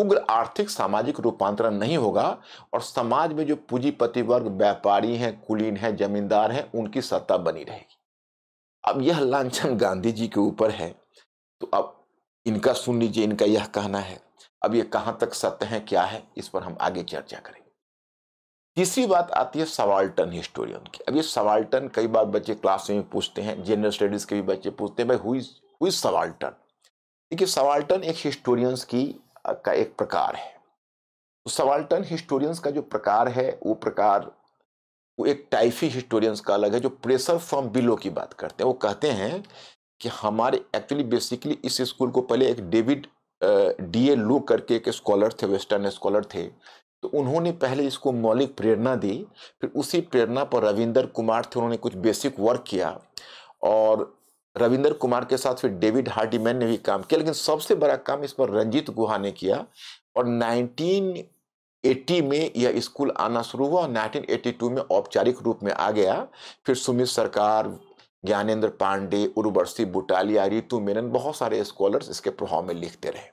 S2: उग्र आर्थिक सामाजिक रूपांतरण नहीं होगा और समाज में जो पूंजीपति वर्ग व्यापारी हैं कुलीन हैं जमींदार हैं उनकी सत्ता बनी रहेगी अब यह लांछन गांधी जी के ऊपर है तो अब इनका सुन लीजिए इनका यह कहना है अब ये कहाँ तक सत्य है क्या है इस पर हम आगे चर्चा करेंगे तीसरी बात आती है सवाल्टन हिस्टोरियन की अब ये सवाल्टन कई बार बच्चे क्लास में पूछते हैं जनरल स्टडीज के भी बच्चे पूछते हैं भाई हुई हुई सवाल्टन देखिए सवाल्टन एक हिस्टोरियंस की का एक प्रकार है तो सवाल्टन हिस्टोरियंस का जो प्रकार है वो प्रकार वो एक टाइफी हिस्टोरियंस का अलग है जो प्रेशर फ्रॉम बिलो की बात करते हैं वो कहते हैं कि हमारे एक्चुअली बेसिकली इस स्कूल को पहले एक डेविड डी ए लू करके एक स्कॉलर थे वेस्टर्न स्कॉलर थे तो उन्होंने पहले इसको मौलिक प्रेरणा दी फिर उसी प्रेरणा पर रविंदर कुमार थे उन्होंने कुछ बेसिक वर्क किया और रविंदर कुमार के साथ फिर डेविड हार्डीमैन ने भी काम किया लेकिन सबसे बड़ा काम इस पर रंजीत गुहा ने किया और 1980 में यह स्कूल आना शुरू हुआ 1982 में औपचारिक रूप में आ गया फिर सुमित सरकार ज्ञानेंद्र पांडे उर्वर्षी बुटालिया रितु मेनन बहुत सारे स्कॉलर्स इसके प्रभाव में लिखते रहे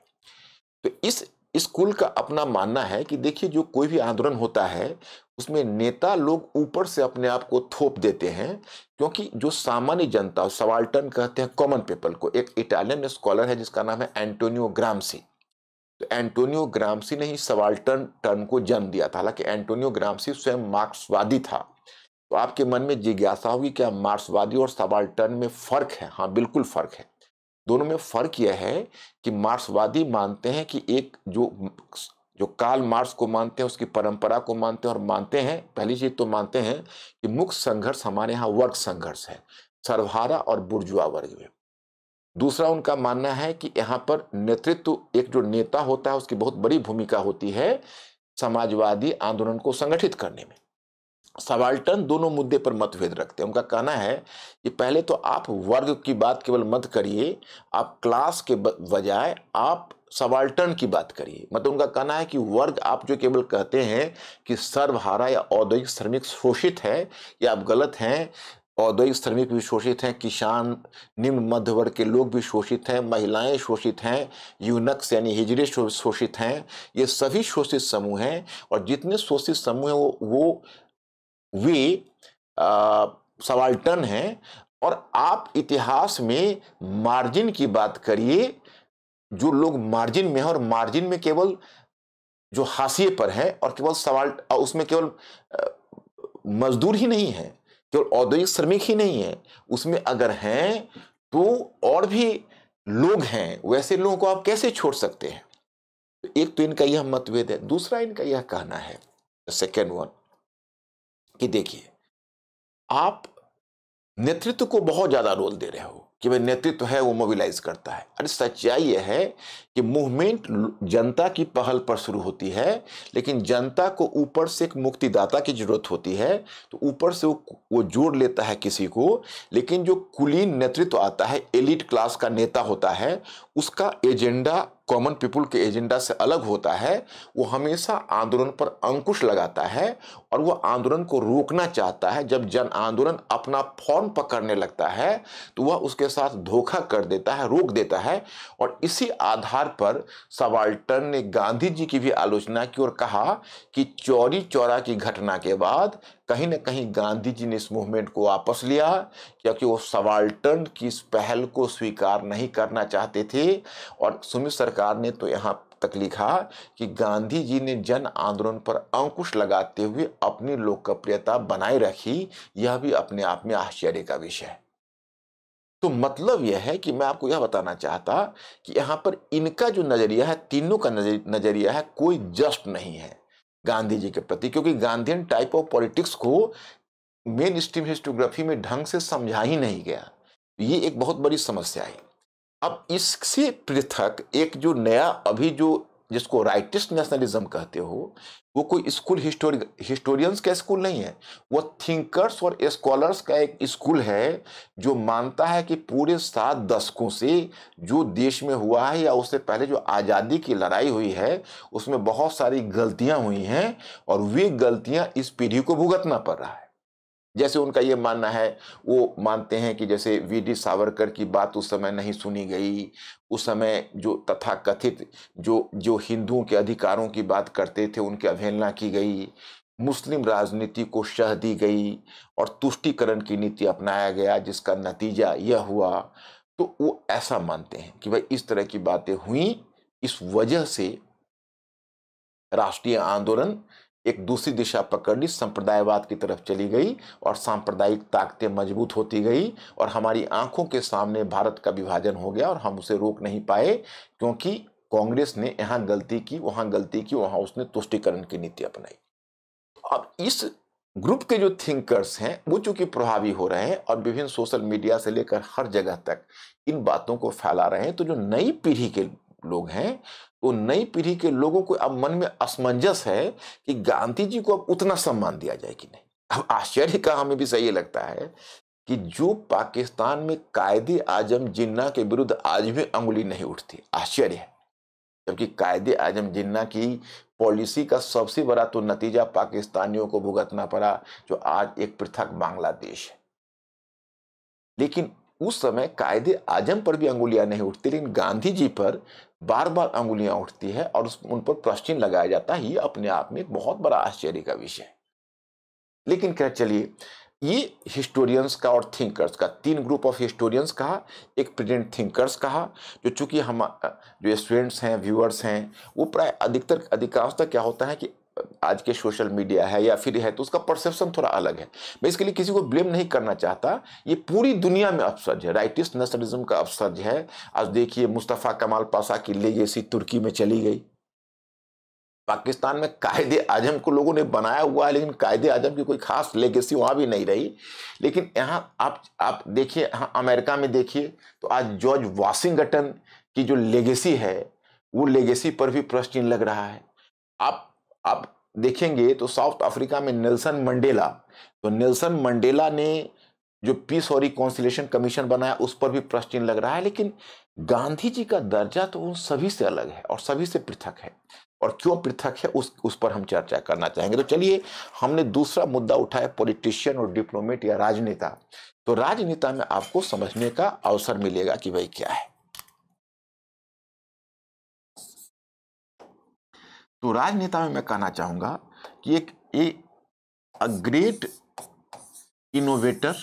S2: तो इस स्कूल का अपना मानना है कि देखिए जो कोई भी आंदोलन होता है उसमें नेता लोग ऊपर से अपने आप को थोप देते हैं क्योंकि जो सामान्य जनता सवाल्टन कहते हैं कॉमन पीपल को एक इटालियन स्कॉलर है जिसका नाम है एंटोनियो ग्रामसी तो एंटोनियो ग्रामसी ने ही सवाल्टन टर्म को जन्म दिया था हालांकि एंटोनियो ग्रामसी स्वयं मार्क्सवादी था तो आपके मन में जिज्ञासा होगी क्या मार्क्सवादी और सवाल्टन में फर्क है हाँ बिल्कुल फर्क है दोनों में फर्क यह है कि मार्क्सवादी मानते हैं कि एक जो जो काल मार्क्स को मानते हैं उसकी परंपरा को मानते हैं और मानते हैं पहली चीज तो मानते हैं कि मुख्य संघर्ष हमारे यहाँ वर्ग संघर्ष है सर्वहारा और बुर्जुआ वर्ग में दूसरा उनका मानना है कि यहाँ पर नेतृत्व एक जो नेता होता है उसकी बहुत बड़ी भूमिका होती है समाजवादी आंदोलन को संगठित करने में सवाल्टन दोनों मुद्दे पर मतभेद रखते हैं उनका कहना है कि पहले तो आप वर्ग की बात केवल मत करिए आप क्लास के बजाय आप सबाल्टर्न की बात करिए मतलब उनका कहना है कि वर्ग आप जो केवल कहते हैं कि सर्वहारा या औद्योगिक श्रमिक शोषित है या आप गलत हैं औद्योगिक श्रमिक भी शोषित हैं किसान निम्न मध्य वर्ग के लोग भी शोषित हैं महिलाएं शोषित हैं यूनक्स यानी हिजरे शोषित हैं ये सभी शोषित समूह हैं और जितने शोषित समूह हैं वो वो वे सवाल्टन हैं और आप इतिहास में मार्जिन की बात करिए जो लोग मार्जिन में है और मार्जिन में केवल जो हाशिए पर है और केवल सवाल उसमें केवल मजदूर ही नहीं है केवल औद्योगिक श्रमिक ही नहीं है उसमें अगर हैं तो और भी लोग हैं वैसे लोगों को आप कैसे छोड़ सकते हैं तो एक तो इनका यह मतभेद है दूसरा इनका यह कहना है सेकेंड वन कि देखिए आप नेतृत्व को बहुत ज्यादा रोल दे रहे हो कि भाई नेतृत्व है वो मोबिलाइज करता है अरे सच्चाई यह है कि मूवमेंट जनता की पहल पर शुरू होती है लेकिन जनता को ऊपर से एक मुक्तिदाता की जरूरत होती है तो ऊपर से वो वो जोड़ लेता है किसी को लेकिन जो कुलीन नेतृत्व आता है एलिट क्लास का नेता होता है उसका एजेंडा कॉमन पीपुल के एजेंडा से अलग होता है वो हमेशा आंदोलन पर अंकुश लगाता है और वो आंदोलन को रोकना चाहता है जब जन आंदोलन अपना फॉर्म पकड़ने लगता है तो वह उसके साथ धोखा कर देता है रोक देता है और इसी आधार पर सवाल्टन ने गांधी जी की भी आलोचना की और कहा कि चौरी चौरा की घटना के बाद कहीं ना कहीं गांधी जी ने इस मूवमेंट को वापस लिया क्योंकि वो सवाल्टन की इस पहल को स्वीकार नहीं करना चाहते थे और सुमित सरकार ने तो यहाँ तक लिखा कि गांधी जी ने जन आंदोलन पर अंकुश लगाते हुए अपनी लोकप्रियता बनाए रखी यह भी अपने आप में आश्चर्य का विषय है तो मतलब यह है कि मैं आपको यह बताना चाहता कि यहाँ पर इनका जो नज़रिया है तीनों का नज़रिया है कोई जस्ट नहीं है गांधी जी के प्रति क्योंकि गांधीन टाइप ऑफ पॉलिटिक्स को मेन स्ट्रीम हिस्टोग्राफी में ढंग से समझा ही नहीं गया ये एक बहुत बड़ी समस्या है अब इससे पृथक एक जो नया अभी जो जिसको राइटिस्ट नेशनलिज्म कहते हो वो कोई स्कूल हिस्टोरी हिस्टोरियंस का स्कूल नहीं है वो थिंकर्स और स्कॉलर्स का एक स्कूल है जो मानता है कि पूरे सात दशकों से जो देश में हुआ है या उससे पहले जो आज़ादी की लड़ाई हुई है उसमें बहुत सारी गलतियां हुई हैं और वे गलतियां इस पीढ़ी को भुगतना पड़ रहा है जैसे उनका ये मानना है वो मानते हैं कि जैसे वी डी सावरकर की बात उस समय नहीं सुनी गई उस समय जो तथा कथित जो जो हिंदुओं के अधिकारों की बात करते थे उनकी अवहेलना की गई मुस्लिम राजनीति को शह दी गई और तुष्टिकरण की नीति अपनाया गया जिसका नतीजा यह हुआ तो वो ऐसा मानते हैं कि भाई इस तरह की बातें हुई इस वजह से राष्ट्रीय आंदोलन एक दूसरी दिशा पकड़ ली संप्रदायवाद की तरफ चली गई और सांप्रदायिक ताकतें मजबूत होती गई और हमारी आंखों के सामने भारत का विभाजन हो गया और हम उसे रोक नहीं पाए क्योंकि कांग्रेस ने यहाँ गलती की वहाँ गलती की वहाँ उसने तुष्टिकरण की नीति अपनाई अब इस ग्रुप के जो थिंकर्स हैं वो चूंकि प्रभावी हो रहे हैं और विभिन्न सोशल मीडिया से लेकर हर जगह तक इन बातों को फैला रहे हैं तो जो नई पीढ़ी के लोग हैं तो नई पीढ़ी के लोगों को अब मन में असमंजस है कि गांधी जी को अब उतना सम्मान दिया जाए कि नहीं अब आश्चर्य का हमें भी सही लगता है कि जो पाकिस्तान में कायदे आजम जिन्ना के विरुद्ध आज भी अंगुली नहीं उठती आश्चर्य है जबकि कायदे आजम जिन्ना की पॉलिसी का सबसे बड़ा तो नतीजा पाकिस्तानियों को भुगतना पड़ा जो आज एक पृथक बांग्लादेश है लेकिन उस समय कायदे आजम पर भी अंगुलियां नहीं उठती लेकिन गांधी जी पर बार बार अंगुलियां उठती है और उस उन पर प्रश्न लगाया जाता है ये अपने आप में एक बहुत बड़ा आश्चर्य का विषय है लेकिन क्या चलिए ये हिस्टोरियंस का और थिंकर्स का तीन ग्रुप ऑफ हिस्टोरियंस कहा एक प्रेजेंट थिंकर्स कहा जो चूंकि हम जो स्टूडेंट्स हैं व्यूअर्स हैं वो प्राय अधिकतर अधिकांशतः क्या होता है कि आज के सोशल मीडिया है या फिर है तो उसका परसेप्शन थोड़ा अलग है मैं इसके लिए किसी को ब्लेम नहीं करना चाहता ये पूरी दुनिया में अपसर्ज है राइटिस्ट नेशनलिज्म का अपसर्ज है आज देखिए मुस्तफ़ा कमाल पासा की लेगेसी तुर्की में चली गई पाकिस्तान में कायदे आजम को लोगों ने बनाया हुआ है लेकिन कायदे आजम की कोई खास लेगेसी वहाँ भी नहीं रही लेकिन यहाँ आप आप देखिए यहाँ अमेरिका में देखिए तो आज जॉर्ज वाशिंगटन की जो लेगेसी है वो लेगेसी पर भी प्रश्न लग रहा है आप आप देखेंगे तो साउथ अफ्रीका में नेल्सन मंडेला तो नेल्सन मंडेला ने जो पीस और रिकॉन्सिलेशन कमीशन बनाया उस पर भी प्रश्न लग रहा है लेकिन गांधी जी का दर्जा तो उन सभी से अलग है और सभी से पृथक है और क्यों पृथक है उस उस पर हम चर्चा करना चाहेंगे तो चलिए हमने दूसरा मुद्दा उठाया पॉलिटिशियन और डिप्लोमेट या राजनेता तो राजनेता में आपको समझने का अवसर
S1: मिलेगा कि भाई क्या है तो राजनेता में मैं कहना चाहूँगा कि एक a a great innovator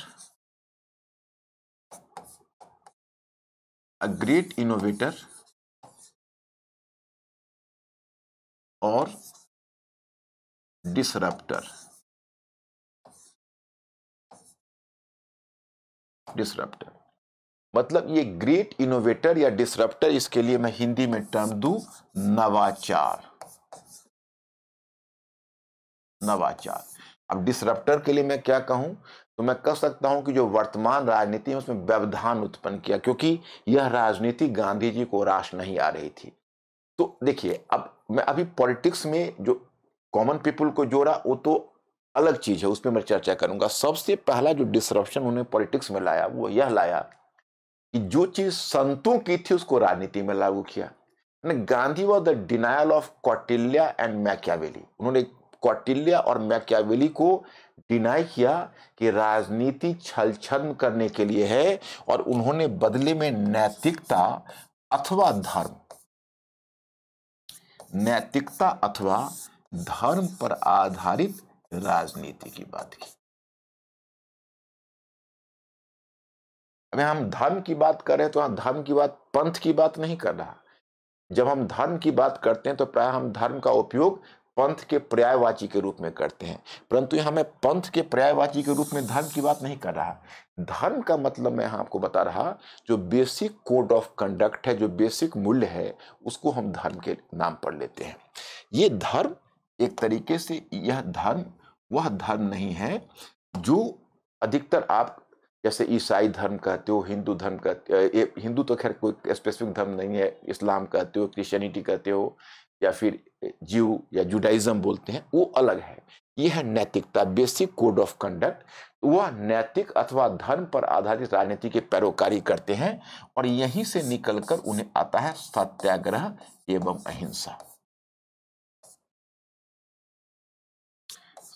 S1: a great innovator और डिसरप्टर डिसरप्टर
S2: मतलब ये ग्रेट इनोवेटर या डिसरप्टर इसके लिए मैं हिंदी में टर्म दू नवाचार नवाचार अब डिसरप्टर के लिए मैं क्या कहूं तो मैं कह सकता हूं कि जो वर्तमान राजनीति है उसमें व्यवधान उत्पन्न किया क्योंकि यह राजनीति गांधी जी को राश नहीं आ रही थी तो देखिए अब मैं अभी पॉलिटिक्स में जो कॉमन पीपल को जोड़ा वो तो अलग चीज है उस पर मैं चर्चा करूंगा सबसे पहला जो डिसरप्शन उन्हें पॉलिटिक्स में लाया वो यह लाया कि जो चीज संतों की थी उसको राजनीति में लागू किया Gandhi was the denial of Kautilya and Machiavelli उन्होंने कौटिल्य और मैक्यावेली को डिनाई किया कि राजनीति छल छल करने के लिए है और उन्होंने बदले में नैतिकता अथवा धर्म
S1: नैतिकता अथवा धर्म पर आधारित राजनीति की बात की अभी हम धर्म की बात कर रहे हैं तो हम धर्म की बात पंथ की बात नहीं कर रहा जब हम धर्म की बात करते
S2: हैं तो प्राय हम धर्म का उपयोग पंथ के पर्यायवाची के रूप में करते हैं परंतु यहाँ मैं पंथ के पर्यायवाची के रूप में धर्म की बात नहीं कर रहा धर्म का मतलब मैं यहाँ आपको बता रहा जो बेसिक कोड ऑफ कंडक्ट है जो बेसिक मूल्य है उसको हम धर्म के नाम पर लेते हैं ये धर्म एक तरीके से यह धर्म वह धर्म नहीं है जो अधिकतर आप जैसे ईसाई धर्म कहते हो हिंदू धर्म कहते हिंदू तो खैर कोई स्पेसिफिक धर्म नहीं है इस्लाम कहते हो क्रिश्चियनिटी कहते हो या फिर जीव या जुडाइज्म बोलते हैं वो अलग है यह है नैतिकता बेसिक कोड ऑफ कंडक्ट वह नैतिक अथवा धर्म पर आधारित राजनीति के पैरोकारी करते हैं और यहीं से निकलकर उन्हें आता है सत्याग्रह एवं अहिंसा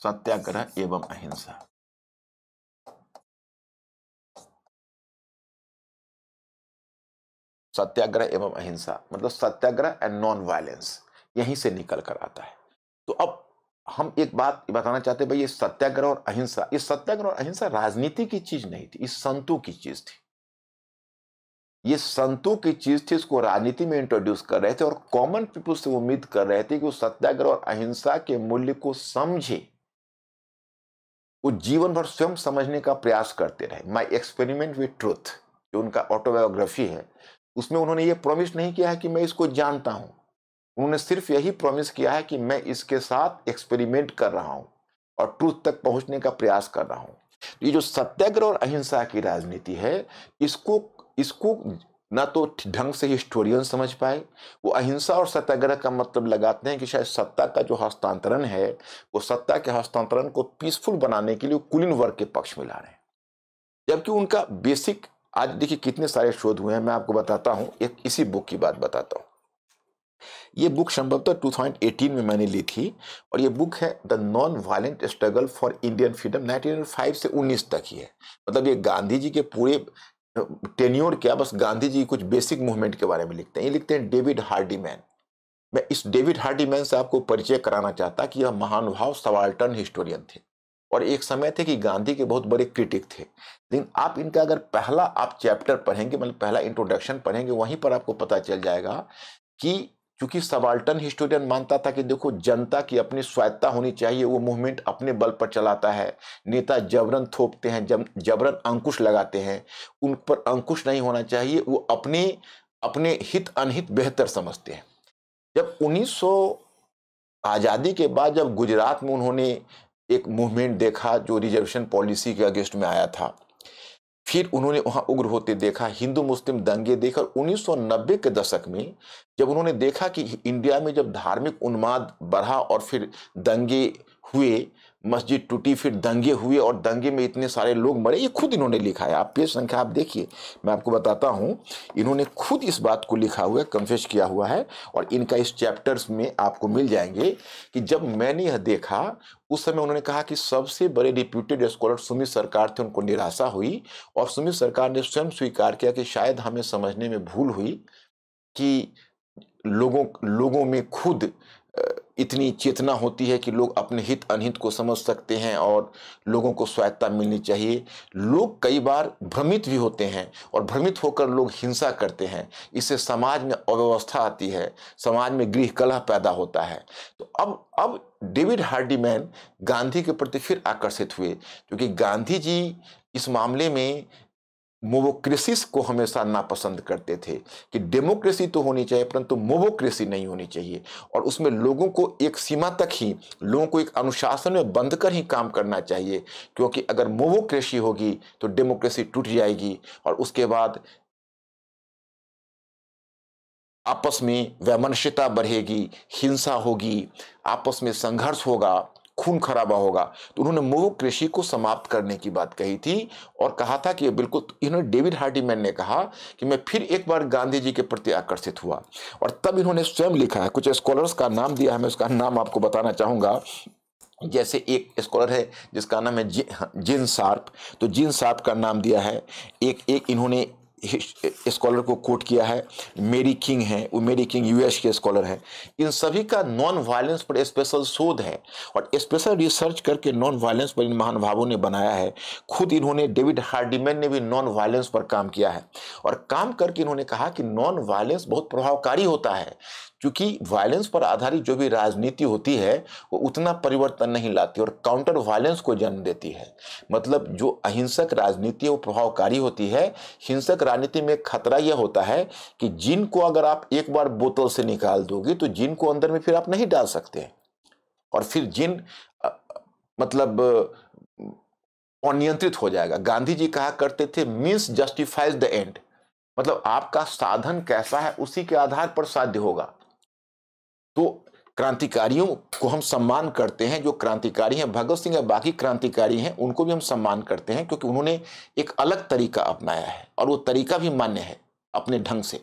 S1: सत्याग्रह एवं अहिंसा सत्याग्रह एवं अहिंसा मतलब सत्याग्रह एंड नॉन वायलेंस
S2: यहीं से निकल कर आता है तो अब हम एक बात बताना चाहते भाई ये सत्याग्रह और अहिंसा ये सत्याग्रह और अहिंसा राजनीति की चीज नहीं थी इस संतों की चीज थी ये संतों की चीज थी इसको राजनीति में इंट्रोड्यूस कर रहे थे और कॉमन पीपल से उम्मीद कर रहे थे कि वो सत्याग्रह और अहिंसा के मूल्य को समझे वो जीवन भर स्वयं समझने का प्रयास करते रहे माई एक्सपेरिमेंट विथ ट्रूथ जो उनका ऑटोबायोग्राफी है उसमें उन्होंने ये प्रॉमिस नहीं किया है कि मैं इसको जानता हूं उन्होंने सिर्फ यही प्रॉमिस किया है कि मैं इसके साथ एक्सपेरिमेंट कर रहा हूं और ट्रूथ तक पहुंचने का प्रयास कर रहा हूं ये जो सत्याग्रह और अहिंसा की राजनीति है इसको इसको ना तो ढंग से हिस्टोरियन समझ पाए वो अहिंसा और सत्याग्रह का मतलब लगाते हैं कि शायद सत्ता का जो हस्तांतरण है वो सत्ता के हस्तांतरण को पीसफुल बनाने के लिए कुलीन वर्ग के पक्ष में ला रहे हैं जबकि उनका बेसिक आज देखिए कितने सारे शोध हुए हैं मैं आपको बताता हूँ एक इसी बुक की बात बताता हूँ ये बुक संभवतः 2018 में मैंने ली थी और ये बुक है the non violent struggle for Indian freedom 1905 से 19 तक ही है मतलब ये गांधी जी के पूरे टेन्योर क्या बस गांधी जी कुछ बेसिक मूवमेंट के बारे में लिखते हैं ये लिखते हैं डेविड हार्डी मैन मैं इस डेविड हार्डी मैन से आपको परिचय कराना चाहता कि यह महानुभाव सवाल्टन हिस्टोरियन थे और एक समय थे कि गांधी के बहुत बड़े क्रिटिक थे लेकिन आप इनका अगर पहला आप चैप्टर पढ़ेंगे मतलब पहला इंट्रोडक्शन पढ़ेंगे वहीं पर आपको पता चल जाएगा कि क्योंकि सबाल्टन हिस्टोरियन मानता था कि देखो जनता की अपनी स्वायत्ता होनी चाहिए वो मूवमेंट अपने बल पर चलाता है नेता जबरन थोपते हैं जब जबरन अंकुश लगाते हैं उन पर अंकुश नहीं होना चाहिए वो अपने अपने हित अनहित बेहतर समझते हैं जब 1900 आज़ादी के बाद जब गुजरात में उन्होंने एक मूवमेंट देखा जो रिजर्वेशन पॉलिसी के अगेंस्ट में आया था फिर उन्होंने वहां उग्र होते देखा हिंदू मुस्लिम दंगे देखकर 1990 के दशक में जब उन्होंने देखा कि इंडिया में जब धार्मिक उन्माद बढ़ा और फिर दंगे हुए मस्जिद टूटी फिर दंगे हुए और दंगे में इतने सारे लोग मरे ये खुद इन्होंने लिखा है आप पेज संख्या आप देखिए मैं आपको बताता हूँ इन्होंने खुद इस बात को लिखा हुआ है कन्फेस किया हुआ है और इनका इस चैप्टर्स में आपको मिल जाएंगे कि जब मैंने यह देखा उस समय उन्होंने कहा कि सबसे बड़े डिप्यूटेड स्कॉलर सुमित सरकार थे उनको निराशा हुई और सुमित सरकार ने स्वयं स्वीकार किया कि शायद हमें समझने में भूल हुई कि लोगों लोगों में खुद इतनी चेतना होती है कि लोग अपने हित अनहित को समझ सकते हैं और लोगों को स्वायत्ता मिलनी चाहिए लोग कई बार भ्रमित भी होते हैं और भ्रमित होकर लोग हिंसा करते हैं इससे समाज में अव्यवस्था आती है समाज में गृह कलह पैदा होता है तो अब अब डेविड हार्डीमैन गांधी के प्रति फिर आकर्षित हुए क्योंकि गांधी जी इस मामले में मोवोक्रेसिस को हमेशा नापसंद करते थे कि डेमोक्रेसी तो होनी चाहिए परंतु मोबोक्रेसी नहीं होनी चाहिए और उसमें लोगों को एक सीमा तक ही लोगों को एक अनुशासन में बंध कर ही काम करना चाहिए क्योंकि अगर मोबोक्रेसी होगी तो डेमोक्रेसी टूट जाएगी और उसके बाद आपस में वैमनस्यता बढ़ेगी हिंसा होगी आपस में संघर्ष होगा खून खराबा होगा तो उन्होंने मोह कृषि को समाप्त करने की बात कही थी और कहा था कि बिल्कुल इन्होंने डेविड मैन ने कहा कि मैं फिर एक बार गांधी जी के प्रति आकर्षित हुआ और तब इन्होंने स्वयं लिखा है कुछ स्कॉलर्स का नाम दिया है मैं उसका नाम आपको बताना चाहूँगा जैसे एक स्कॉलर है जिसका नाम है हाँ, जिन सार्प तो जिन सार्प का नाम दिया है एक एक इन्होंने स्कॉलर को कोट किया है मेरी किंग है वो मेरी किंग यूएस के स्कॉलर है इन सभी का नॉन वायलेंस पर स्पेशल शोध है और स्पेशल रिसर्च करके नॉन वायलेंस पर इन महानुभावों ने बनाया है खुद इन्होंने डेविड हार्डीमैन ने भी नॉन वायलेंस पर काम किया है और काम करके इन्होंने कहा कि नॉन वायलेंस बहुत प्रभावकारी होता है क्योंकि वायलेंस पर आधारित जो भी राजनीति होती है वो उतना परिवर्तन नहीं लाती और काउंटर वायलेंस को जन्म देती है मतलब जो अहिंसक राजनीति है वो प्रभावकारी होती है हिंसक राजनीति में खतरा यह होता है कि जिन को अगर आप एक बार बोतल से निकाल दोगे तो जिन को अंदर में फिर आप नहीं डाल सकते और फिर जिन मतलब अनियंत्रित हो जाएगा गांधी जी कहा करते थे मीन्स जस्टिफाइज द एंड मतलब आपका साधन कैसा है उसी के आधार पर साध्य होगा तो क्रांतिकारियों को हम सम्मान करते हैं जो क्रांतिकारी हैं भगत सिंह या बाकी क्रांतिकारी हैं उनको भी हम सम्मान करते हैं क्योंकि उन्होंने एक अलग तरीका अपनाया है और वो तरीका भी मान्य है अपने ढंग से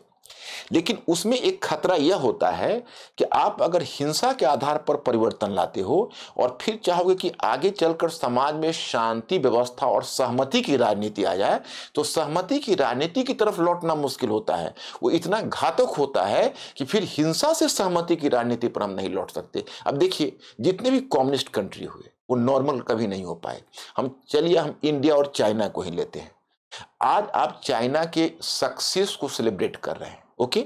S2: लेकिन उसमें एक खतरा यह होता है कि आप अगर हिंसा के आधार पर परिवर्तन लाते हो और फिर चाहोगे कि आगे चलकर समाज में शांति व्यवस्था और सहमति की राजनीति आ जाए तो सहमति की राजनीति की तरफ लौटना मुश्किल होता है वो इतना घातक होता है कि फिर हिंसा से सहमति की राजनीति पर हम नहीं लौट सकते अब देखिए जितने भी कम्युनिस्ट कंट्री हुए वो नॉर्मल कभी नहीं हो पाए हम चलिए हम इंडिया और चाइना को ही लेते हैं आज आप चाइना के सक्सेस को सेलिब्रेट कर रहे हैं ओके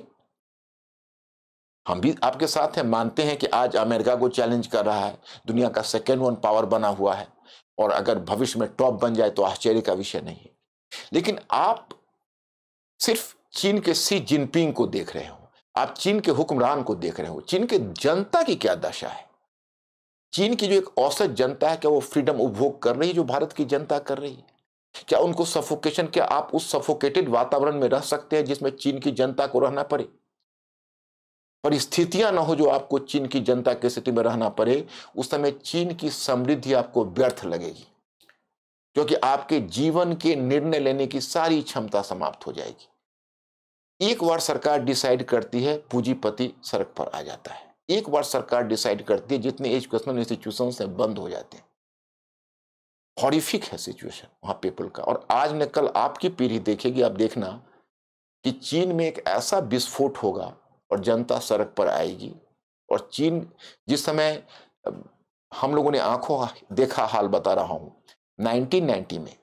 S2: हम भी आपके साथ हैं मानते हैं कि आज अमेरिका को चैलेंज कर रहा है दुनिया का सेकेंड वन पावर बना हुआ है और अगर भविष्य में टॉप बन जाए तो आश्चर्य का विषय नहीं है लेकिन आप सिर्फ चीन के सी जिनपिंग को देख रहे हो आप चीन के हुक्मरान को देख रहे हो चीन के जनता की क्या दशा है चीन की जो एक औसत जनता है क्या वो फ्रीडम उपभोग कर रही है जो भारत की जनता कर रही है क्या उनको सफोकेशन क्या आप उस सफोकेटेड वातावरण में रह सकते हैं जिसमें चीन की जनता को रहना पड़े परिस्थितियां ना हो जो आपको चीन की जनता की स्थिति में रहना पड़े उस समय चीन की समृद्धि आपको व्यर्थ लगेगी क्योंकि आपके जीवन के निर्णय लेने की सारी क्षमता समाप्त हो जाएगी एक बार सरकार डिसाइड करती है पूंजीपति सड़क पर आ जाता है एक बार सरकार डिसाइड करती है जितने एजुकेशनल इंस्टीट्यूशन बंद हो जाते हैं हॉरिफिक है सिचुएशन वहाँ पीपल का और आज न कल आपकी पीढ़ी देखेगी आप देखना कि चीन में एक ऐसा विस्फोट होगा और जनता सड़क पर आएगी और चीन जिस समय हम लोगों ने आंखों देखा हाल बता रहा हूँ 1990 में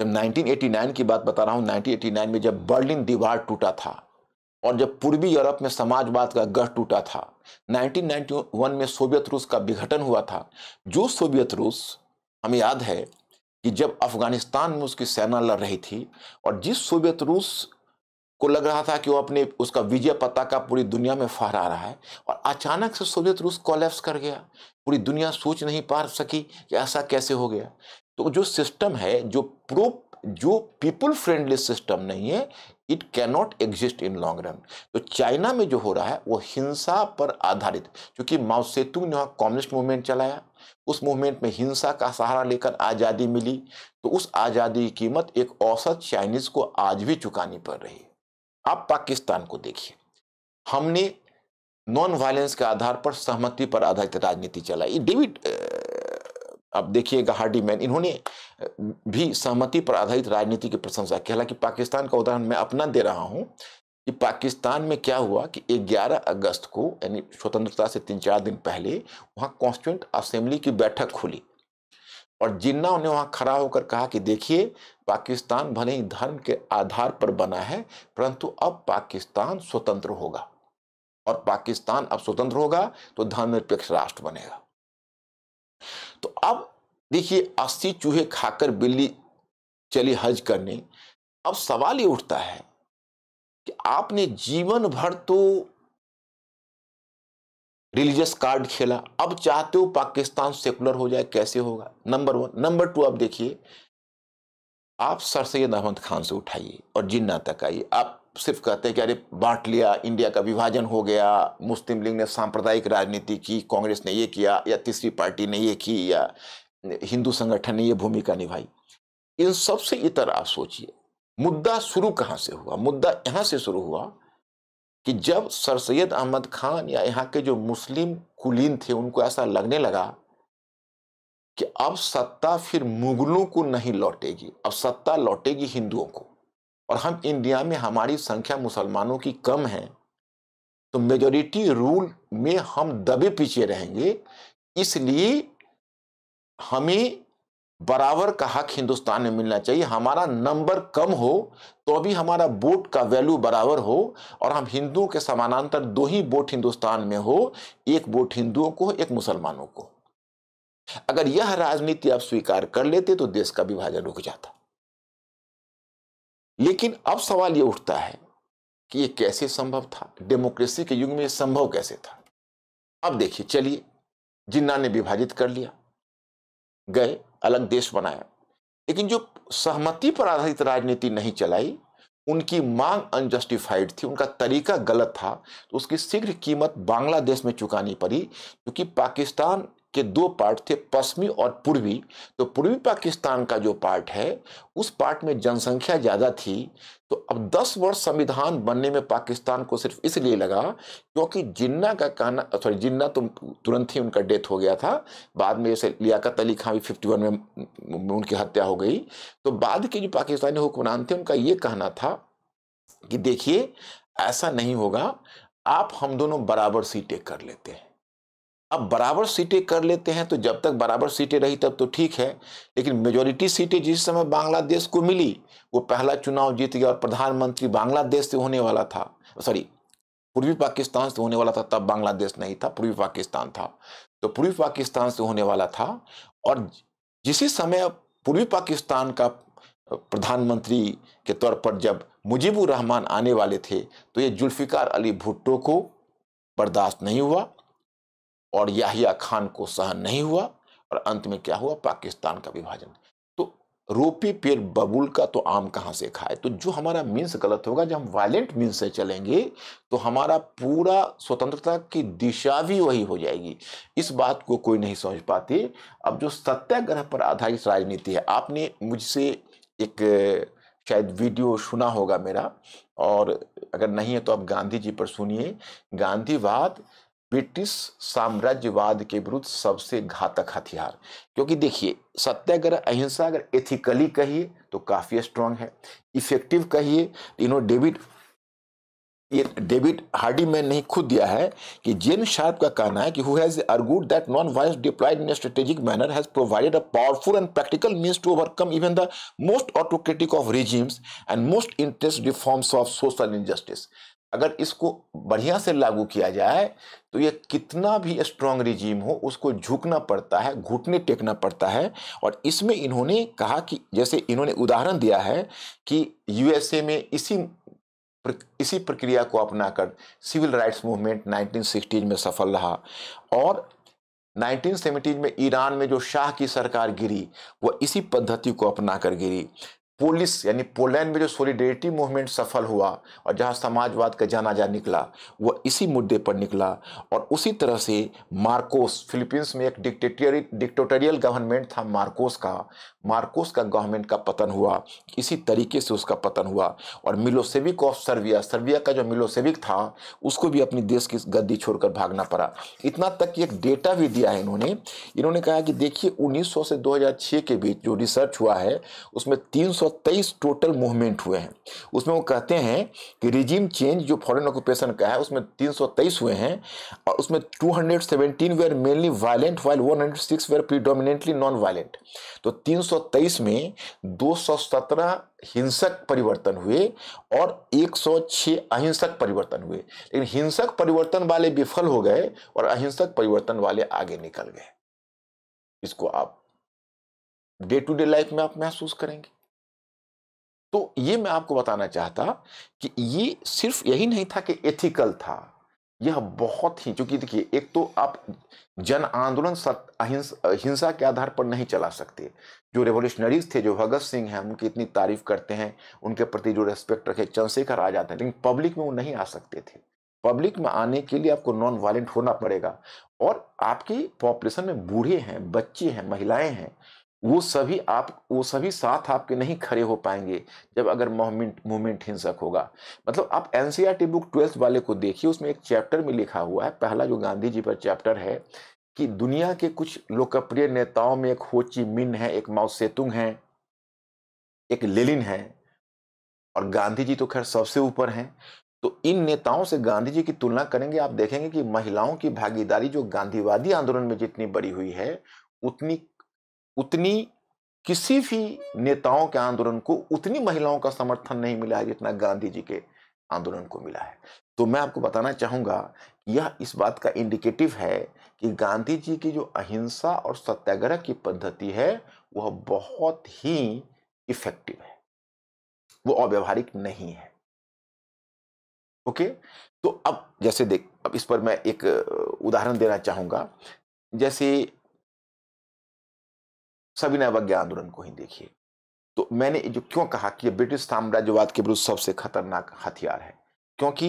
S2: जब
S1: 1989
S2: की बात बता रहा हूँ 1989 में जब बर्लिन दीवार टूटा था और जब पूर्वी यूरोप में समाजवाद का गढ़ टूटा था 1991 में सोवियत रूस का विघटन हुआ था जो सोवियत रूस हमें याद है कि जब अफगानिस्तान में उसकी सेना लड़ रही थी और जिस सोवियत रूस को लग रहा था कि वो अपने उसका विजय पता का पूरी दुनिया में फहरा रहा है और अचानक से सोवियत रूस कोलेप्स कर गया पूरी दुनिया सोच नहीं पा सकी कि ऐसा कैसे हो गया तो जो सिस्टम है जो प्रो जो पीपुल फ्रेंडली सिस्टम नहीं है it cannot exist in long run तो चाइना में जो हो रहा है वो हिंसा पर आधारित क्योंकि माओसेतु सेतु ने वहाँ कम्युनिस्ट मूवमेंट चलाया उस मूवमेंट में हिंसा का सहारा लेकर आज़ादी मिली तो उस आज़ादी की कीमत एक औसत चाइनीज़ को आज भी चुकानी पड़ रही है आप पाकिस्तान को देखिए हमने नॉन वायलेंस के आधार पर सहमति पर आधारित राजनीति चलाई डेविड अब देखिएगा हार्डी मैन इन्होंने भी सहमति पर आधारित राजनीति की प्रशंसा की हालांकि पाकिस्तान का उदाहरण मैं अपना दे रहा हूँ कि पाकिस्तान में क्या हुआ कि 11 अगस्त को यानी स्वतंत्रता से तीन चार दिन पहले वहाँ कॉन्स्टिट्यूंट असेंबली की बैठक खुली और जिन्ना उन्हें वहाँ खड़ा होकर कहा कि देखिए पाकिस्तान भले ही धर्म के आधार पर बना है परंतु अब पाकिस्तान स्वतंत्र होगा और पाकिस्तान अब स्वतंत्र होगा तो धर्मनिरपेक्ष राष्ट्र बनेगा तो अब देखिए अस्सी चूहे खाकर बिल्ली चली हज करने अब सवाल ये उठता है कि आपने जीवन भर तो रिलीजियस कार्ड खेला अब चाहते हो पाकिस्तान सेकुलर हो जाए कैसे होगा नंबर वन नंबर टू आप देखिए आप सर सैद अहमद खान से उठाइए और जिन्ना तक आइए आप सिर्फ कहते हैं कि अरे बांट लिया इंडिया का विभाजन हो गया मुस्लिम लीग ने सांप्रदायिक राजनीति की कांग्रेस ने ये किया या तीसरी पार्टी ने ये की या हिंदू संगठन ने ये भूमिका निभाई इन सब से इतर आप सोचिए मुद्दा शुरू कहाँ से हुआ मुद्दा यहाँ से शुरू हुआ कि जब सर सैद अहमद खान या यहाँ के जो मुस्लिम कुलीन थे उनको ऐसा लगने लगा कि अब सत्ता फिर मुगलों को नहीं लौटेगी अब सत्ता लौटेगी हिंदुओं को और हम इंडिया में हमारी संख्या मुसलमानों की कम है तो मेजोरिटी रूल में हम दबे पीछे रहेंगे इसलिए हमें बराबर का हक हिंदुस्तान में मिलना चाहिए हमारा नंबर कम हो तो भी हमारा वोट का वैल्यू बराबर हो और हम हिंदुओं के समानांतर दो ही वोट हिंदुस्तान में हो एक वोट हिंदुओं को एक मुसलमानों को अगर यह राजनीति आप स्वीकार कर लेते तो देश का विभाजन रुक जाता लेकिन अब सवाल यह उठता है कि यह कैसे संभव था डेमोक्रेसी के युग में संभव कैसे था अब देखिए चलिए जिन्ना ने विभाजित कर लिया गए अलग देश बनाया लेकिन जो सहमति पर आधारित राजनीति नहीं चलाई उनकी मांग अनजस्टिफाइड थी उनका तरीका गलत था तो उसकी शीघ्र कीमत बांग्लादेश में चुकानी पड़ी क्योंकि पाकिस्तान के दो पार्ट थे पश्चिमी और पूर्वी तो पूर्वी पाकिस्तान का जो पार्ट है उस पार्ट में जनसंख्या ज़्यादा थी तो अब 10 वर्ष संविधान बनने में पाकिस्तान को सिर्फ इसलिए लगा क्योंकि जिन्ना का कहना सॉरी जिन्ना तो तुरंत ही उनका डेथ हो गया था बाद में जैसे लियाकत अली खां भी फिफ्टी वन में उनकी हत्या हो गई तो बाद के जो पाकिस्तानी हुक्मरान थे उनका ये कहना था कि देखिए ऐसा नहीं होगा आप हम दोनों बराबर सीटें कर लेते हैं अब बराबर सीटें कर लेते हैं तो जब तक बराबर सीटें रही तब तो ठीक है लेकिन मेजोरिटी सीटें जिस समय बांग्लादेश को मिली वो पहला चुनाव जीत गया और प्रधानमंत्री बांग्लादेश से होने वाला था सॉरी पूर्वी पाकिस्तान से होने वाला था तब बांग्लादेश नहीं था पूर्वी पाकिस्तान था तो पूर्वी पाकिस्तान से होने वाला था और जिसी समय पूर्वी पाकिस्तान का प्रधानमंत्री के तौर पर जब मुजीबुर रहमान आने वाले थे तो ये जुल्फ़िकार अली भुट्टो को बर्दाश्त नहीं हुआ और याहिया खान को सहन नहीं हुआ और अंत में क्या हुआ पाकिस्तान का विभाजन तो रोपी पेड़ बबूल का तो आम कहाँ से खाए तो जो हमारा मीन्स गलत होगा जब हम वायलेंट मीन्स से चलेंगे तो हमारा पूरा स्वतंत्रता की दिशा भी वही हो जाएगी इस बात को कोई नहीं समझ पाते अब जो सत्याग्रह पर आधारित राजनीति है आपने मुझसे एक शायद वीडियो सुना होगा मेरा और अगर नहीं है तो आप गांधी जी पर सुनिए गांधीवाद ब्रिटिश साम्राज्यवाद के विरुद्ध सबसे घातक हथियार क्योंकि देखिए सत्याग्रह अहिंसा अगर एथिकली कहिए तो काफ़ी स्ट्रांग है इफेक्टिव कहिए तो इन्होंने डेविड ये डेविड हार्डी मैन ने खुद दिया है कि जेन शार्प का कहना है कि who has argued that non violence deployed in strategic manner has provided a powerful and practical means to overcome even the most autocratic of regimes and most interest reforms of social injustice अगर इसको बढ़िया से लागू किया जाए तो ये कितना भी स्ट्रांग रिजीम हो उसको झुकना पड़ता है घुटने टेकना पड़ता है और इसमें इन्होंने कहा कि जैसे इन्होंने उदाहरण दिया है कि यूएसए में इसी प्र, इसी प्रक्रिया को अपनाकर सिविल राइट्स मूवमेंट नाइनटीन में सफल रहा और नाइनटीन में ईरान में जो शाह की सरकार गिरी वह इसी पद्धति को कर गिरी पोलिस यानी पोलैंड में जो सोलिडेरिटी मूवमेंट सफल हुआ और जहां समाजवाद का जाना जा निकला वह इसी मुद्दे पर निकला और उसी तरह से मार्कोस फिलीपींस में एक डिक्टेटरी डिक्टोटोरियल गवर्नमेंट था मार्कोस का मार्कोस का गवर्नमेंट का पतन हुआ इसी तरीके से उसका पतन हुआ और मिलोसेविक ऑफ सर्बिया सर्बिया का जो मिलोसेविक था उसको भी अपनी देश की गद्दी छोड़कर भागना पड़ा इतना तक कि एक डेटा भी दिया है इन्होंने इन्होंने कहा कि देखिए 1900 से 2006 के बीच जो रिसर्च हुआ है उसमें 300 तेईस टोटल मूवमेंट हुए हैं उसमें वो कहते हैं कि रिजीम चेंज जो फॉरेन ऑक्यूपेशन का है उसमें 323 हुए हैं और उसमें 217 hundred seventeen were mainly violent while one hundred six were predominantly non violent तो 323 में 217 हिंसक परिवर्तन हुए और 106 अहिंसक परिवर्तन हुए लेकिन हिंसक परिवर्तन वाले विफल हो गए और अहिंसक परिवर्तन वाले आगे निकल गए इसको आप डे टू डे लाइफ में आप महसूस करेंगे तो ये मैं आपको बताना चाहता कि ये सिर्फ यही नहीं था कि एथिकल था यह बहुत ही क्योंकि देखिए एक तो आप जन आंदोलन हिंसा के आधार पर नहीं चला सकते जो रेवोल्यूशनरीज थे जो भगत सिंह हैं उनकी इतनी तारीफ करते हैं उनके प्रति जो रेस्पेक्ट रखे चंद्रशेखर आ जाते हैं लेकिन पब्लिक में वो नहीं आ सकते थे पब्लिक में आने के लिए आपको नॉन वायलेंट होना पड़ेगा और आपकी पॉपुलेशन में बूढ़े हैं बच्चे हैं महिलाएं हैं वो सभी आप वो सभी साथ आपके नहीं खड़े हो पाएंगे जब अगर मोहमेंट मूवमेंट हिंसक होगा मतलब आप एन बुक ट्वेल्थ वाले को देखिए उसमें एक चैप्टर में लिखा हुआ है पहला जो गांधी जी पर चैप्टर है कि दुनिया के कुछ लोकप्रिय नेताओं में एक होची मिन है एक माओसेतुंग है एक लेलिन है और गांधी जी तो खैर सबसे ऊपर हैं तो इन नेताओं से गांधी जी की तुलना करेंगे आप देखेंगे कि महिलाओं की भागीदारी जो गांधीवादी आंदोलन में जितनी बड़ी हुई है उतनी उतनी किसी भी नेताओं के आंदोलन को उतनी महिलाओं का समर्थन नहीं मिला है जितना गांधी जी के आंदोलन को मिला है तो मैं आपको बताना चाहूँगा यह इस बात का इंडिकेटिव है कि गांधी जी की जो अहिंसा और सत्याग्रह की पद्धति है वह बहुत ही इफेक्टिव है वो अव्यवहारिक नहीं है ओके तो अब जैसे देख अब इस पर मैं एक उदाहरण देना चाहूँगा जैसे सभी सविनय अवज्ञा आंदोलन को ही देखिए तो मैंने जो क्यों कहा कि ब्रिटिश साम्राज्यवाद के विरुद्ध सबसे खतरनाक हथियार है क्योंकि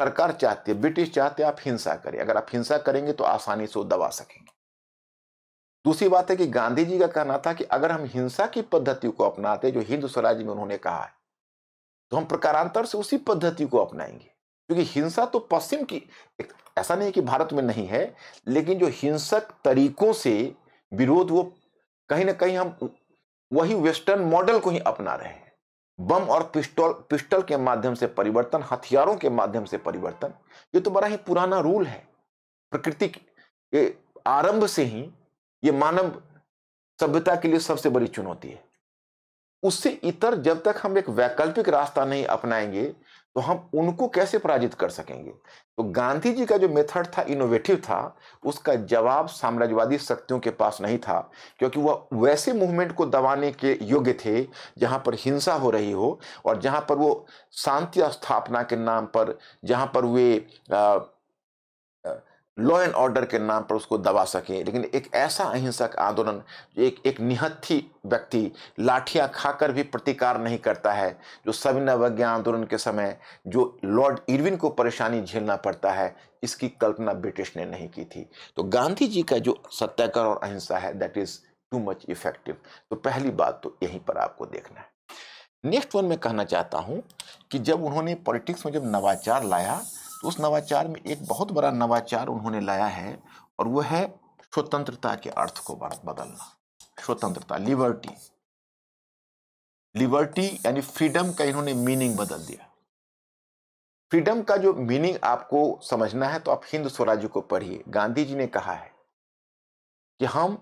S2: सरकार चाहती है ब्रिटिश चाहते आप हिंसा करें अगर आप हिंसा करेंगे तो आसानी से वो दबा सकेंगे दूसरी बात है कि गांधी जी का कहना था कि अगर हम हिंसा की पद्धति को अपनाते जो हिंदू स्वराज में उन्होंने कहा है तो हम प्रकारांतर से उसी पद्धति को अपनाएंगे क्योंकि हिंसा तो पश्चिम की ऐसा नहीं है कि भारत में नहीं है लेकिन जो हिंसक तरीकों से विरोध वो कहीं ना कहीं हम वही वेस्टर्न मॉडल को ही अपना रहे हैं बम और पिस्टल पिस्टल के माध्यम से परिवर्तन हथियारों के माध्यम से परिवर्तन ये तो बड़ा ही पुराना रूल है प्रकृति के आरंभ से ही ये मानव सभ्यता के लिए सबसे बड़ी चुनौती है उससे इतर जब तक हम एक वैकल्पिक रास्ता नहीं अपनाएंगे तो हम उनको कैसे पराजित कर सकेंगे तो गांधी जी का जो मेथड था इनोवेटिव था उसका जवाब साम्राज्यवादी शक्तियों के पास नहीं था क्योंकि वह वैसे मूवमेंट को दबाने के योग्य थे जहां पर हिंसा हो रही हो और जहां पर वो शांति स्थापना के नाम पर जहां पर वे आ, लॉ एंड ऑर्डर के नाम पर उसको दबा सकें लेकिन एक ऐसा अहिंसक आंदोलन एक एक निहत्थी व्यक्ति लाठियां खाकर भी प्रतिकार नहीं करता है जो सविन अवज्ञा आंदोलन के समय जो लॉर्ड इरविन को परेशानी झेलना पड़ता है इसकी कल्पना ब्रिटिश ने नहीं की थी तो गांधी जी का जो सत्याग्रह और अहिंसा है that is too much effective तो पहली बात तो यहीं पर आपको देखना है नेक्स्ट वन मैं कहना चाहता हूँ कि जब उन्होंने पॉलिटिक्स में जब नवाचार लाया तो उस नवाचार में एक बहुत बड़ा नवाचार उन्होंने लाया है और वह है स्वतंत्रता के अर्थ को बदलना स्वतंत्रता लिबर्टी लिबर्टी यानी फ्रीडम का इन्होंने मीनिंग बदल दिया फ्रीडम का जो मीनिंग आपको समझना है तो आप हिंद स्वराज्य को पढ़िए गांधी जी ने कहा है कि हम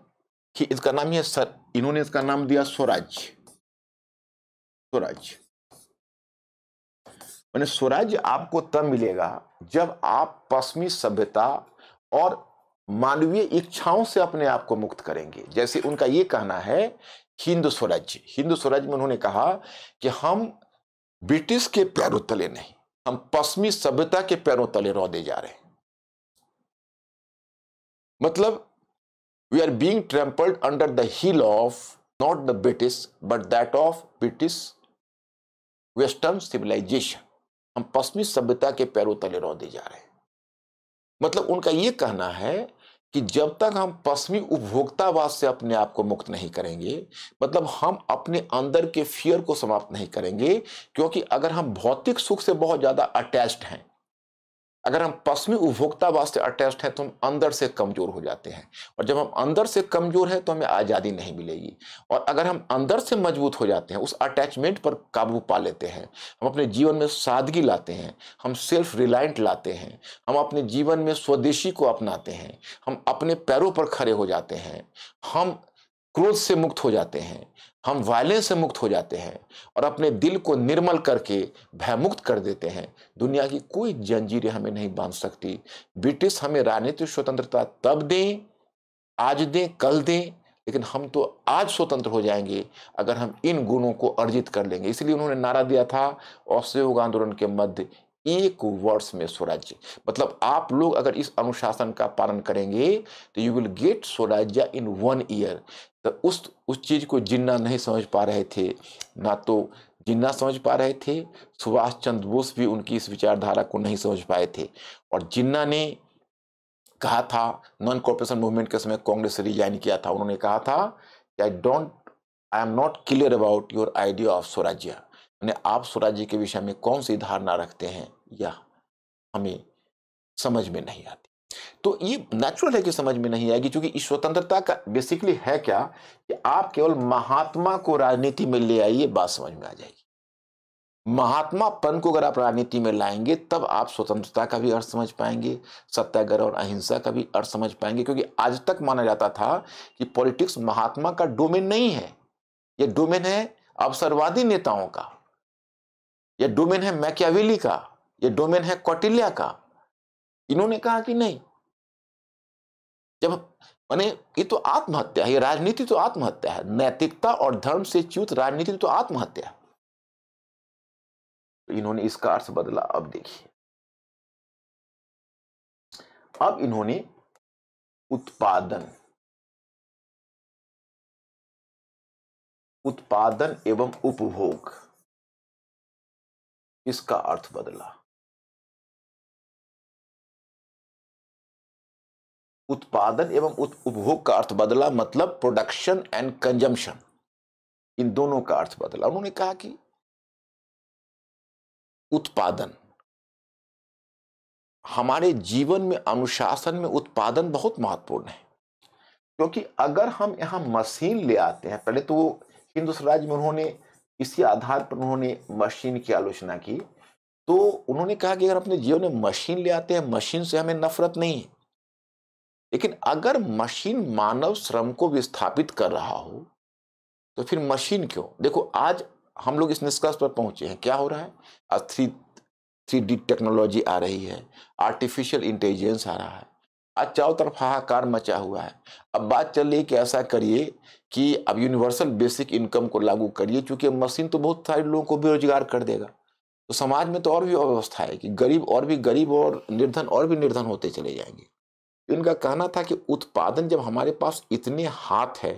S2: कि इसका नाम ही है सर इन्होंने इसका नाम दिया स्वराज्य स्वराज्य मैंने स्वराज्य आपको तब मिलेगा जब आप पश्चिमी सभ्यता और मानवीय इच्छाओं से अपने आप को मुक्त करेंगे जैसे उनका ये कहना है हिंदू स्वराज्य हिंदू स्वराज में उन्होंने कहा कि हम ब्रिटिश के पैरों तले नहीं हम पश्चिमी सभ्यता के पैरों तले रो दे जा रहे हैं मतलब we are being trampled under the heel of not the British but that of British western civilisation हम पश्चिमी सभ्यता के पैरों तले दे जा रहे हैं मतलब उनका यह कहना है कि जब तक हम पश्चिमी उपभोक्तावाद से अपने आप को मुक्त नहीं करेंगे मतलब हम अपने अंदर के फियर को समाप्त नहीं करेंगे क्योंकि अगर हम भौतिक सुख से बहुत ज़्यादा अटैच्ड हैं अगर हम पश्चिमी उपभोक्ता वास्ते अटैच हैं तो हम अंदर से कमज़ोर हो जाते हैं और जब हम अंदर से कमज़ोर हैं तो हमें आज़ादी नहीं मिलेगी और अगर हम अंदर से मजबूत हो जाते हैं उस अटैचमेंट पर काबू पा लेते हैं हम अपने जीवन में सादगी लाते हैं हम सेल्फ रिलायंट लाते हैं हम अपने जीवन में स्वदेशी को अपनाते हैं हम अपने पैरों पर खड़े हो जाते हैं हम क्रोध से मुक्त हो जाते हैं हम वायलेंस से मुक्त हो जाते हैं और अपने दिल को निर्मल करके भयमुक्त कर देते हैं दुनिया की कोई जंजीरें हमें नहीं बांध सकती ब्रिटिश हमें राजनीतिक स्वतंत्रता तब दें आज दें कल दें लेकिन हम तो आज स्वतंत्र हो जाएंगे अगर हम इन गुणों को अर्जित कर लेंगे इसलिए उन्होंने नारा दिया था असहयोग आंदोलन के मध्य एक वर्ष में स्वराज्य मतलब आप लोग अगर इस अनुशासन का पालन करेंगे तो यू विल गेट स्वराज्य इन वन ईयर तो उस उस चीज़ को जिन्ना नहीं समझ पा रहे थे ना तो जिन्ना समझ पा रहे थे सुभाष चंद्र बोस भी उनकी इस विचारधारा को नहीं समझ पाए थे और जिन्ना ने कहा था नॉन कॉपरेशन मूवमेंट के समय कांग्रेस से रिजाइन किया था उन्होंने कहा था कि I don't I am not clear about your idea of swarajya यानी आप स्वराज्य के विषय में कौन सी धारणा रखते हैं यह हमें समझ में नहीं आता तो ये नेचुरल है कि समझ में नहीं आएगी क्योंकि इस स्वतंत्रता का बेसिकली है क्या कि आप केवल महात्मा को राजनीति में ले आइए बात समझ में आ जाएगी महात्मापन को अगर आप राजनीति में लाएंगे तब आप स्वतंत्रता का भी अर्थ समझ पाएंगे सत्याग्रह और अहिंसा का भी अर्थ समझ पाएंगे क्योंकि आज तक माना जाता था कि पॉलिटिक्स महात्मा का डोमेन नहीं है यह डोमेन है अवसरवादी नेताओं का यह डोमेन है मैक्यावेली का यह डोमेन है कौटिल्या का इन्होंने कहा कि नहीं जब माने ये तो आत्महत्या है ये राजनीति तो आत्महत्या है नैतिकता और धर्म से च्युत राजनीति तो आत्महत्या है
S1: तो इन्होंने इसका अर्थ बदला अब देखिए अब इन्होंने उत्पादन उत्पादन एवं उपभोग इसका अर्थ बदला उत्पादन एवं उपभोग का अर्थ बदला मतलब प्रोडक्शन एंड कंजम्पशन इन दोनों का अर्थ बदला उन्होंने कहा कि उत्पादन हमारे जीवन में अनुशासन में उत्पादन बहुत महत्वपूर्ण है क्योंकि
S2: अगर हम यहां मशीन ले आते हैं पहले तो हिंदू स्वराज में उन्होंने इसी आधार पर उन्होंने मशीन की आलोचना की तो उन्होंने कहा कि अगर अपने जीवन में मशीन ले आते हैं मशीन से हमें नफरत नहीं है लेकिन अगर मशीन मानव श्रम को विस्थापित कर रहा हो तो फिर मशीन क्यों देखो आज हम लोग इस निष्कर्ष पर पहुंचे हैं क्या हो रहा है आज थ्री थ्री डी टेक्नोलॉजी आ रही है आर्टिफिशियल इंटेलिजेंस आ रहा है आज चारों तरफ हाहाकार मचा हुआ है अब बात चल रही है कि ऐसा करिए कि अब यूनिवर्सल बेसिक इनकम को लागू करिए क्योंकि मशीन तो बहुत सारे लोगों को बेरोजगार कर देगा तो समाज में तो और भी अव्यवस्था है कि गरीब और भी गरीब और निर्धन और भी निर्धन होते चले जाएंगे इनका कहना था कि उत्पादन जब हमारे पास इतने हाथ है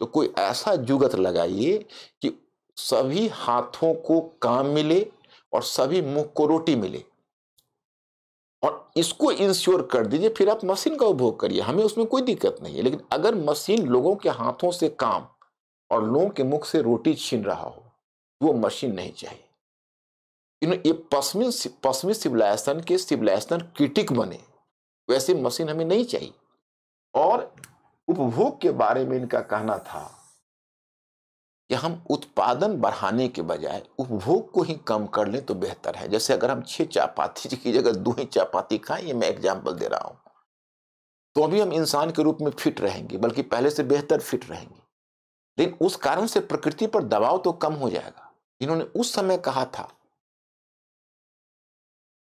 S2: तो कोई ऐसा जुगत लगाइए कि सभी हाथों को काम मिले और सभी मुख को रोटी मिले और इसको इंश्योर कर दीजिए फिर आप मशीन का उपभोग करिए हमें उसमें कोई दिक्कत नहीं है लेकिन अगर मशीन लोगों के हाथों से काम और लोगों के मुख से रोटी छीन रहा हो वो मशीन नहीं चाहिए ये पश्चिमी पश्चिमी सिविलाइजेशन के सिविलाइजेशन क्रिटिक बने वैसी मशीन हमें नहीं चाहिए और उपभोग के बारे में इनका कहना था कि हम उत्पादन बढ़ाने के बजाय उपभोग को ही कम कर लें तो बेहतर है जैसे अगर हम छह चापाती की जगह दो ही चापाती खाएं ये मैं एग्जाम्पल दे रहा हूं तो अभी हम इंसान के रूप में फिट रहेंगे बल्कि पहले से बेहतर फिट रहेंगे लेकिन उस कारण से प्रकृति पर दबाव तो कम हो जाएगा इन्होंने उस समय कहा था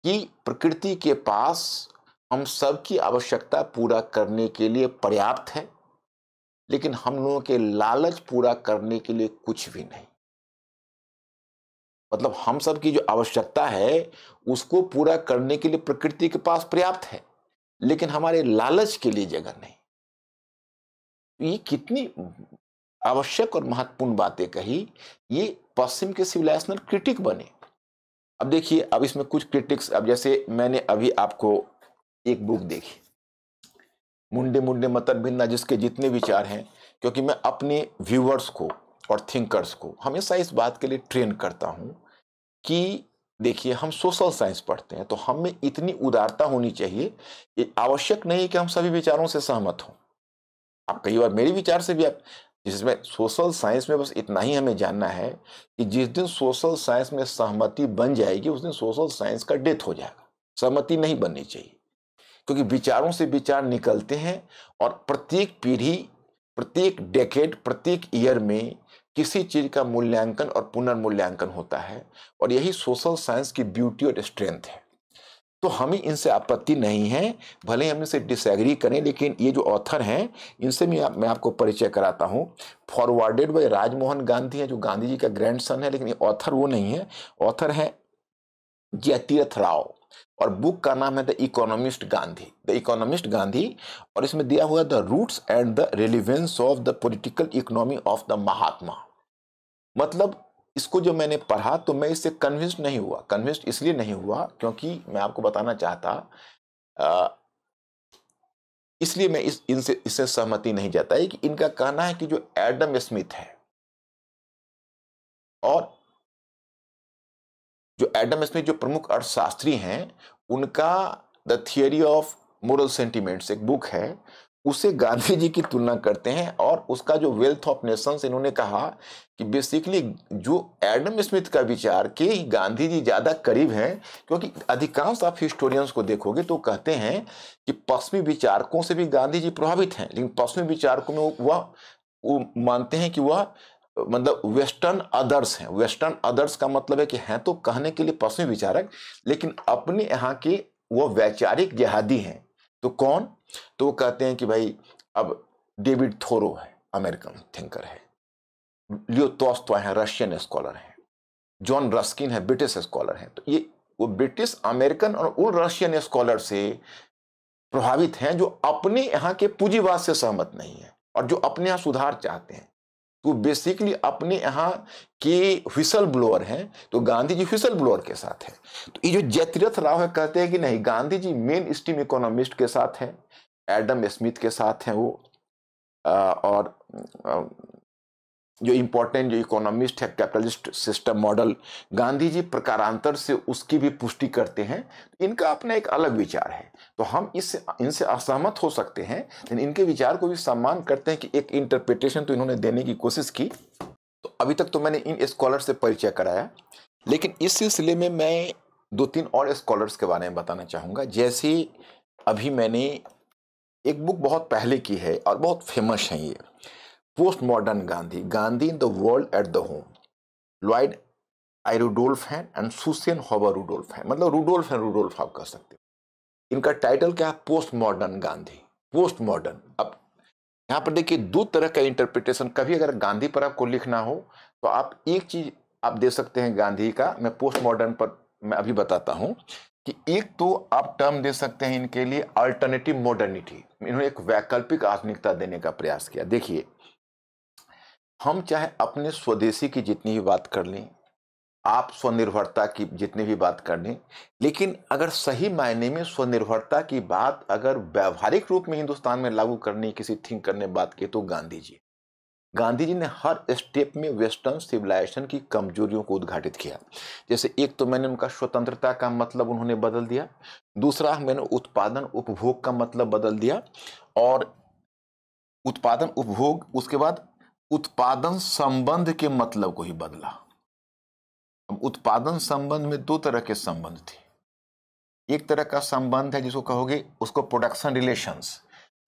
S2: कि प्रकृति के पास हम सब की आवश्यकता पूरा करने के लिए पर्याप्त है लेकिन हम लोगों के लालच पूरा करने के लिए कुछ भी नहीं मतलब हम सब की जो आवश्यकता है उसको पूरा करने के लिए प्रकृति के पास पर्याप्त है लेकिन हमारे लालच के लिए जगह नहीं ये कितनी आवश्यक और महत्वपूर्ण बातें कही ये पश्चिम के सिविलाइजेशनल क्रिटिक बने अब देखिए अब इसमें कुछ क्रिटिक्स अब जैसे मैंने अभी आपको एक बुक देखी मुंडे मुंडे मतन भिन्ना जिसके जितने विचार हैं क्योंकि मैं अपने व्यूअर्स को और थिंकर्स को हमेशा इस बात के लिए ट्रेन करता हूँ कि देखिए हम सोशल साइंस पढ़ते हैं तो हमें इतनी उदारता होनी चाहिए ये आवश्यक नहीं है कि हम सभी विचारों से सहमत हों आप कई बार मेरे विचार से भी आप जिसमें सोशल साइंस में बस इतना ही हमें जानना है कि जिस दिन सोशल साइंस में सहमति बन जाएगी उस दिन सोशल साइंस का डेथ हो जाएगा सहमति नहीं बननी चाहिए क्योंकि विचारों से विचार निकलते हैं और प्रत्येक पीढ़ी प्रत्येक डेकेड प्रत्येक ईयर में किसी चीज़ का मूल्यांकन और पुनर्मूल्यांकन होता है और यही सोशल साइंस की ब्यूटी और स्ट्रेंथ है तो हमें इनसे आपत्ति नहीं है भले हम इनसे डिसएग्री करें लेकिन ये जो ऑथर हैं इनसे मैं आप, मैं आपको परिचय कराता हूँ फॉरवर्डेड बाई राजमोहन गांधी हैं जो गांधी जी का ग्रैंड सन है लेकिन ये ऑथर वो नहीं है ऑथर हैं जयतीर्थ राव और बुक का नाम है the economist Gandhi the economist Gandhi और इसमें दिया हुआ the roots and the relevance of the political economy of the Mahatma मतलब इसको जो मैंने पढ़ा तो मैं इससे कन्विंस नहीं हुआ कन्विंस इसलिए नहीं हुआ क्योंकि मैं आपको बताना चाहता इसलिए मैं इस इनसे इससे सहमति नहीं जाता है कि
S1: इनका कहना है कि जो एडम स्मिथ है और जो एडम स्मिथ जो प्रमुख अर्थशास्त्री हैं उनका
S2: the theory of moral sentiments एक बुक है उसे गांधी जी की तुलना करते हैं और उसका जो वेल्थ ऑफ नेशंस इन्होंने कहा कि बेसिकली जो एडम स्मिथ का विचार के गांधी जी ज़्यादा करीब हैं क्योंकि अधिकांश आप हिस्टोरियंस को देखोगे तो कहते हैं कि पश्चिमी विचारकों से भी गांधी जी प्रभावित हैं लेकिन पश्चिमी विचारकों में वह वो मानते हैं कि वह मतलब वेस्टर्न अदर्स हैं वेस्टर्न अदर्स का मतलब है कि हैं तो कहने के लिए पश्चिमी विचारक लेकिन अपने यहाँ के वो वैचारिक जिहादी हैं तो कौन तो वो कहते हैं कि भाई अब डेविड थोरो है अमेरिकन थिंकर है लियो तोस्तवा हैं रशियन स्कॉलर हैं जॉन रस्किन है ब्रिटिश स्कॉलर हैं तो ये वो ब्रिटिश अमेरिकन और उन रशियन स्कॉलर से प्रभावित हैं जो अपने यहाँ के पूंजीवाद से सहमत नहीं है और जो अपने यहाँ सुधार चाहते हैं वो तो बेसिकली अपने यहाँ के व्हिसल ब्लोअर हैं तो गांधी जी व्हिसल ब्लोअर के साथ है तो ये जो जयतीरथ राव है कहते हैं कि नहीं Gandhi ji main stream economist के साथ हैं एडम स्मिथ के साथ हैं वो आ, और जो इम्पोर्टेंट जो इकोनॉमिस्ट है capitalist system model Gandhi ji प्रकारांतर से उसकी भी पुष्टि करते हैं इनका अपना एक अलग विचार है तो हम इससे इनसे असहमत हो सकते हैं लेकिन इनके विचार को भी सम्मान करते हैं कि एक इंटरप्रिटेशन तो इन्होंने देने की कोशिश की तो अभी तक तो मैंने इन स्कॉलर से परिचय कराया लेकिन इस सिलसिले में मैं दो तीन और स्कॉलर्स के बारे में बताना चाहूँगा जैसे अभी मैंने एक बुक बहुत पहले की है और बहुत फेमस है ये post modern Gandhi Gandhi in the world at the home Lloyd I Rudolph हैं एंड सुसेन हॉबर रूडोल्फ हैं मतलब रूडोल्फ हैं रूडोल्फ आप कह सकते हैं इनका टाइटल क्या है post modern Gandhi post modern अब यहाँ पर देखिए दो तरह का इंटरप्रिटेशन कभी अगर गांधी पर आपको लिखना हो तो आप एक चीज़ आप दे सकते हैं गांधी का मैं पोस्ट मॉडर्न पर मैं अभी बताता हूँ कि एक तो आप टर्म दे सकते हैं इनके लिए अल्टरनेटिव मॉडर्निटी इन्होंने एक वैकल्पिक आधुनिकता देने का प्रयास किया देखिए हम चाहे अपने स्वदेशी की जितनी भी बात कर लें आप स्वनिर्भरता की जितनी भी बात कर लें लेकिन अगर सही मायने में स्वनिर्भरता की बात अगर व्यावहारिक रूप में हिंदुस्तान में लागू करने किसी थिंक करने बात की तो गांधी जी गांधी जी ने हर स्टेप में वेस्टर्न सिविलाइजेशन की कमजोरियों को उद्घाटित किया जैसे एक तो मैंने उनका स्वतंत्रता का मतलब उन्होंने बदल दिया दूसरा मैंने उत्पादन उपभोग का मतलब बदल दिया और उत्पादन उपभोग उसके बाद उत्पादन संबंध के मतलब को ही बदला अब उत्पादन संबंध में दो तरह के संबंध थे एक तरह का संबंध है जिसको कहोगे उसको प्रोडक्शन रिलेशंस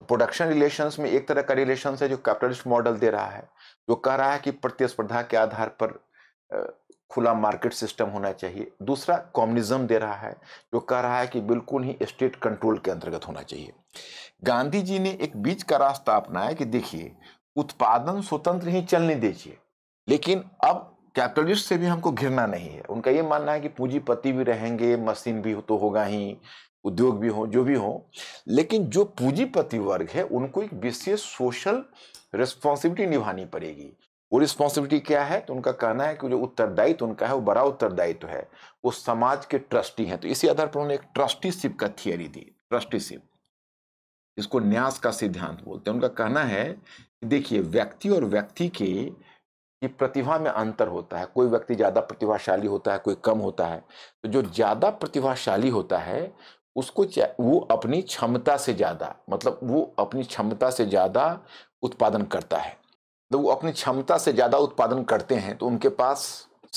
S2: प्रोडक्शन रिलेशंस में एक तरह का रिलेशंस है जो कैपिटलिस्ट मॉडल दे रहा है जो कह रहा है कि प्रतिस्पर्धा के आधार पर खुला मार्केट सिस्टम होना चाहिए दूसरा कॉम्युनिज्म दे रहा है जो कह रहा है कि बिल्कुल ही स्टेट कंट्रोल के अंतर्गत होना चाहिए गांधी जी ने एक बीच का रास्ता अपनाया कि देखिए उत्पादन स्वतंत्र ही चलने दीजिए लेकिन अब कैपिटलिस्ट से भी हमको घिरना नहीं है उनका ये मानना है कि पूंजीपति भी रहेंगे मशीन भी हो तो होगा ही उद्योग भी हो जो भी हो लेकिन जो पूंजीपति वर्ग है उनको एक विशेष सोशल रिस्पॉन्सिबिलिटी निभानी पड़ेगी वो रिस्पॉन्सिबिलिटी क्या है तो उनका कहना है कि जो उत्तरदायित्व उनका है वो बड़ा उत्तरदायित्व है वो समाज के ट्रस्टी हैं तो इसी आधार पर उन्होंने एक ट्रस्टीशिप का थियरी दी ट्रस्टीशिप इसको न्यास का सिद्धांत बोलते हैं उनका कहना है देखिए व्यक्ति और व्यक्ति के ये प्रतिभा में अंतर होता है कोई व्यक्ति ज़्यादा प्रतिभाशाली होता है कोई कम होता है तो जो ज़्यादा प्रतिभाशाली होता है उसको वो अपनी क्षमता से ज़्यादा मतलब वो अपनी क्षमता से ज़्यादा उत्पादन करता है तो वो अपनी क्षमता से ज़्यादा उत्पादन करते हैं तो उनके पास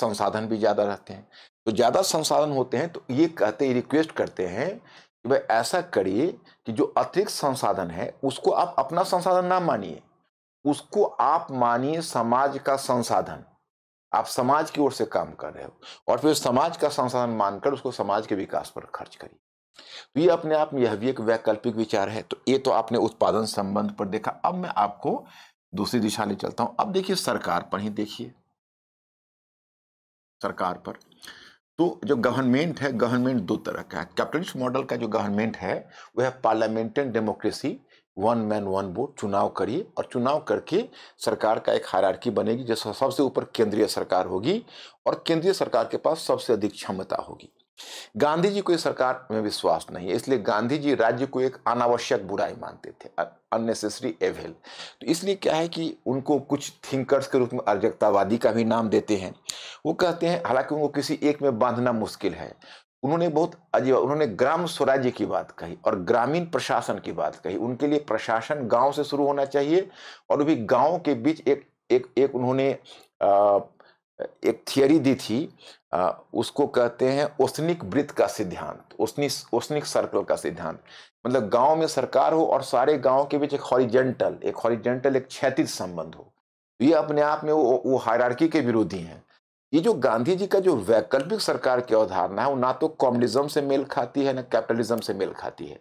S2: संसाधन भी ज़्यादा रहते हैं तो ज़्यादा संसाधन होते हैं तो ये कहते रिक्वेस्ट करते हैं कि भाई ऐसा करिए कि जो अतिरिक्त संसाधन है उसको आप अपना संसाधन ना मानिए उसको आप मानिए समाज का संसाधन आप समाज की ओर से काम कर रहे हो और फिर समाज का संसाधन मानकर उसको समाज के विकास पर खर्च करिए तो ये अपने आप में यह भी एक वैकल्पिक विचार है तो ये तो आपने उत्पादन संबंध पर देखा अब मैं आपको दूसरी दिशा ले चलता हूं अब देखिए सरकार पर ही देखिए सरकार पर तो जो गवर्नमेंट है गवर्नमेंट दो तरह का है कैपिटलिस्ट मॉडल का जो गवर्नमेंट है वह है parliamentary democracy one man one vote चुनाव करिए और चुनाव करके सरकार का एक हायरार्की बनेगी जैसे सबसे ऊपर केंद्रीय सरकार होगी और केंद्रीय सरकार के पास सबसे अधिक क्षमता होगी गांधी जी को इस सरकार में विश्वास नहीं है इसलिए गांधी जी राज्य को एक अनावश्यक बुराई मानते थे अननेसेसरी एवेल तो इसलिए क्या है कि उनको कुछ थिंकर्स के रूप में अर्जकतावादी का भी नाम देते हैं वो कहते हैं हालांकि उनको किसी एक में बांधना मुश्किल है उन्होंने बहुत अजीब उन्होंने ग्राम स्वराज्य की बात कही और ग्रामीण प्रशासन की बात कही उनके लिए प्रशासन गांव से शुरू होना चाहिए और भी गांव के बीच एक एक एक उन्होंने आ, एक थियरी दी थी आ, उसको कहते हैं ओसनिक वृत्त का सिद्धांत ओसनिक ओसनिक सर्कल का सिद्धांत मतलब गांव में सरकार हो और सारे गांव के बीच एक हॉरिजेंटल एक हॉरिजेंटल एक क्षैतिज संबंध हो ये अपने आप में वो वो हायरार्की के विरोधी हैं ये जो गांधी जी का जो वैकल्पिक सरकार की अवधारणा है वो ना तो कम्युनिज्म से मेल खाती है ना कैपिटलिज्म से मेल खाती है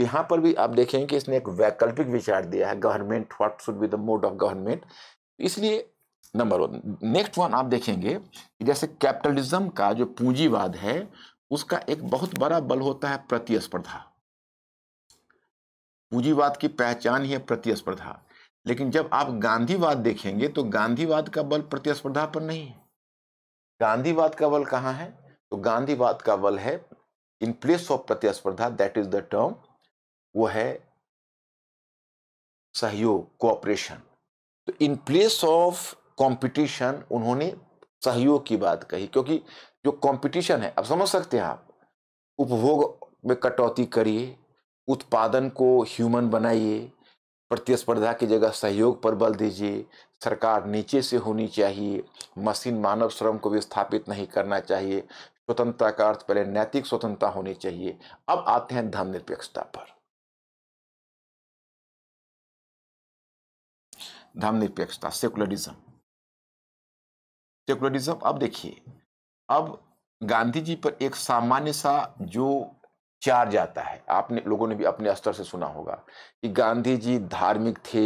S2: यहाँ पर भी आप देखेंगे कि इसने एक वैकल्पिक विचार दिया है government what should be the mode of government इसलिए नंबर वन नेक्स्ट वन आप देखेंगे जैसे कैपिटलिज्म का जो पूंजीवाद है उसका एक बहुत बड़ा बल होता है प्रतिस्पर्धा पूंजीवाद की पहचान ही है प्रतिस्पर्धा लेकिन जब आप गांधीवाद देखेंगे तो गांधीवाद का बल प्रतिस्पर्धा पर नहीं है गांधीवाद का बल कहाँ है तो गांधीवाद का बल है इन प्लेस ऑफ प्रतिस्पर्धा दैट इज द टर्म वो है सहयोग कोऑपरेशन तो इन प्लेस ऑफ कंपटीशन उन्होंने सहयोग की बात कही क्योंकि जो कंपटीशन है अब समझ सकते हैं आप उपभोग में कटौती करिए उत्पादन को ह्यूमन बनाइए प्रतिस्पर्धा की जगह सहयोग पर बल दीजिए सरकार नीचे से होनी चाहिए मशीन मानव श्रम को विस्थापित नहीं करना चाहिए स्वतंत्रता का अर्थ पहले नैतिक स्वतंत्रता होनी चाहिए अब आते हैं धर्म निरपेक्षता
S1: पर धर्म निरपेक्षता सेकुलरिज्म सेकुलरिज्म अब देखिए
S2: अब गांधी जी पर एक सामान्य सा जो चार्ज आता है आपने लोगों ने भी अपने स्तर से सुना होगा कि गांधी जी धार्मिक थे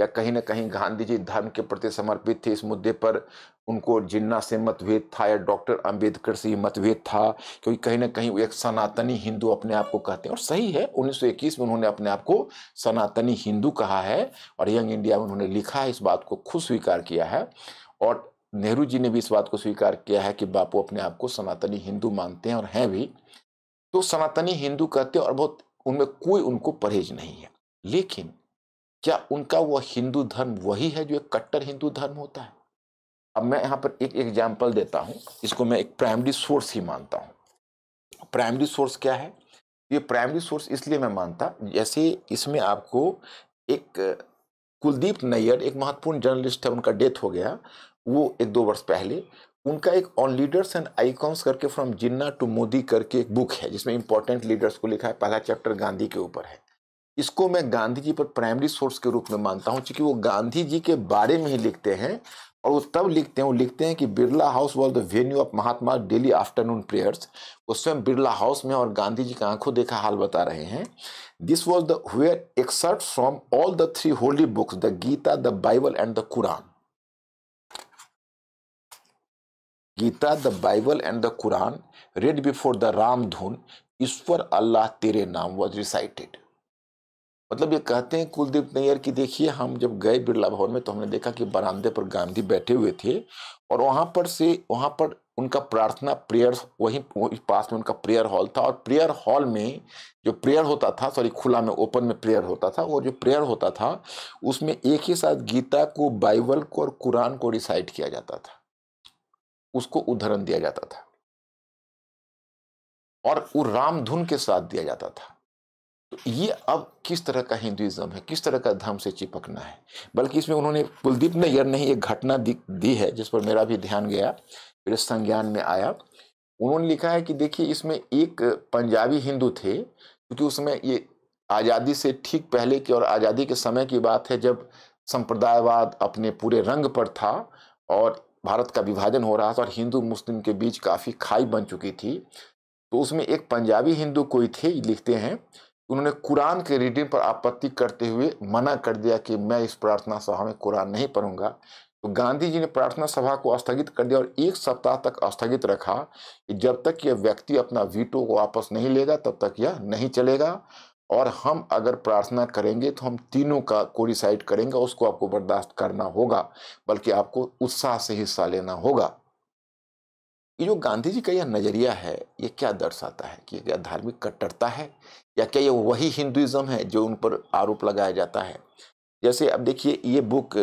S2: या कहीं ना कहीं गांधी जी धर्म के प्रति समर्पित थे इस मुद्दे पर उनको जिन्ना से मतभेद था या डॉक्टर अंबेडकर से मतभेद था क्योंकि कहीं ना कहीं वो एक सनातनी हिंदू अपने आप को कहते हैं और सही है 1921 में उन्होंने अपने आप को सनातनी हिंदू कहा है और यंग इंडिया में उन्होंने लिखा है इस बात को खुद स्वीकार किया है और नेहरू जी ने भी इस बात को स्वीकार किया है कि बापू अपने आप को सनातनी हिंदू मानते हैं और हैं भी तो सनातनी हिंदू कहते हैं और बहुत उनमें कोई उनको परहेज नहीं है लेकिन क्या उनका वह हिंदू धर्म वही है जो एक कट्टर हिंदू धर्म होता है अब मैं यहाँ पर एक एग्जाम्पल देता हूँ इसको मैं एक प्राइमरी सोर्स ही मानता हूँ प्राइमरी सोर्स क्या है ये प्राइमरी सोर्स इसलिए मैं मानता जैसे इसमें आपको एक कुलदीप नैयर एक महत्वपूर्ण जर्नलिस्ट है उनका डेथ हो गया वो एक दो वर्ष पहले उनका एक ऑन लीडर्स एंड आईकॉन्स करके फ्रॉम जिन्ना टू मोदी करके एक बुक है जिसमें इंपॉर्टेंट लीडर्स को लिखा है पहला चैप्टर गांधी के ऊपर है इसको मैं गांधी जी पर प्राइमरी सोर्स के रूप में मानता हूँ चूंकि वो गांधी जी के बारे में ही लिखते हैं और वो तब लिखते हैं वो लिखते हैं कि Birla house was the venue of Mahatma daily afternoon prayers वो स्वयं बिरला हाउस में और गांधी जी का आंखों देखा हाल बता रहे हैं this was the where excerpt from all the three holy books the Gita the Bible and the Quran Gita the Bible and the Quran read before the Ram dhun Ishwar अल्लाह तेरे नाम वॉज रिसाइटेड मतलब ये कहते हैं कुलदीप नैयर कि देखिए हम जब गए बिरला भवन में तो हमने देखा कि बरामदे पर गांधी बैठे हुए थे और वहाँ पर से वहाँ पर उनका प्रार्थना प्रेयर वहीं पास में उनका प्रेयर हॉल था और प्रेयर हॉल में जो प्रेयर होता था सॉरी खुला में ओपन में प्रेयर होता था और जो प्रेयर होता था उसमें एक ही साथ गीता को बाइबल को और कुरान को रिसाइट किया जाता था उसको उदाहरण दिया जाता था और वो रामधुन के साथ दिया जाता था तो ये अब किस तरह का हिंदुइज्म है किस तरह का धर्म से चिपकना है बल्कि इसमें उन्होंने कुलदीप ने यह नहीं एक घटना दी है जिस पर मेरा भी ध्यान गया फिर संज्ञान में आया उन्होंने लिखा है कि देखिए इसमें एक पंजाबी हिंदू थे क्योंकि उसमें ये आज़ादी से ठीक पहले की और आज़ादी के समय की बात है जब संप्रदायवाद अपने पूरे रंग पर था और भारत का विभाजन हो रहा था और हिंदू मुस्लिम के बीच काफ़ी खाई बन चुकी थी तो उसमें एक पंजाबी हिंदू कोई थे लिखते हैं उन्होंने कुरान के रीडिंग पर आपत्ति करते हुए मना कर दिया कि मैं इस प्रार्थना सभा में कुरान नहीं पढ़ूंगा तो गांधी जी ने प्रार्थना सभा को स्थगित कर दिया और एक सप्ताह तक स्थगित रखा कि जब तक यह व्यक्ति अपना वीटो को वापस नहीं लेगा तब तक यह नहीं चलेगा और हम अगर प्रार्थना करेंगे तो हम तीनों का को डिसाइड करेंगे उसको आपको बर्दाश्त करना होगा बल्कि आपको उत्साह से हिस्सा लेना होगा ये जो गांधी जी का यह नज़रिया है ये क्या दर्शाता है कि क्या धार्मिक कट्टरता है या क्या ये वही हिंदुज़म है जो उन पर आरोप लगाया जाता है जैसे अब देखिए ये बुक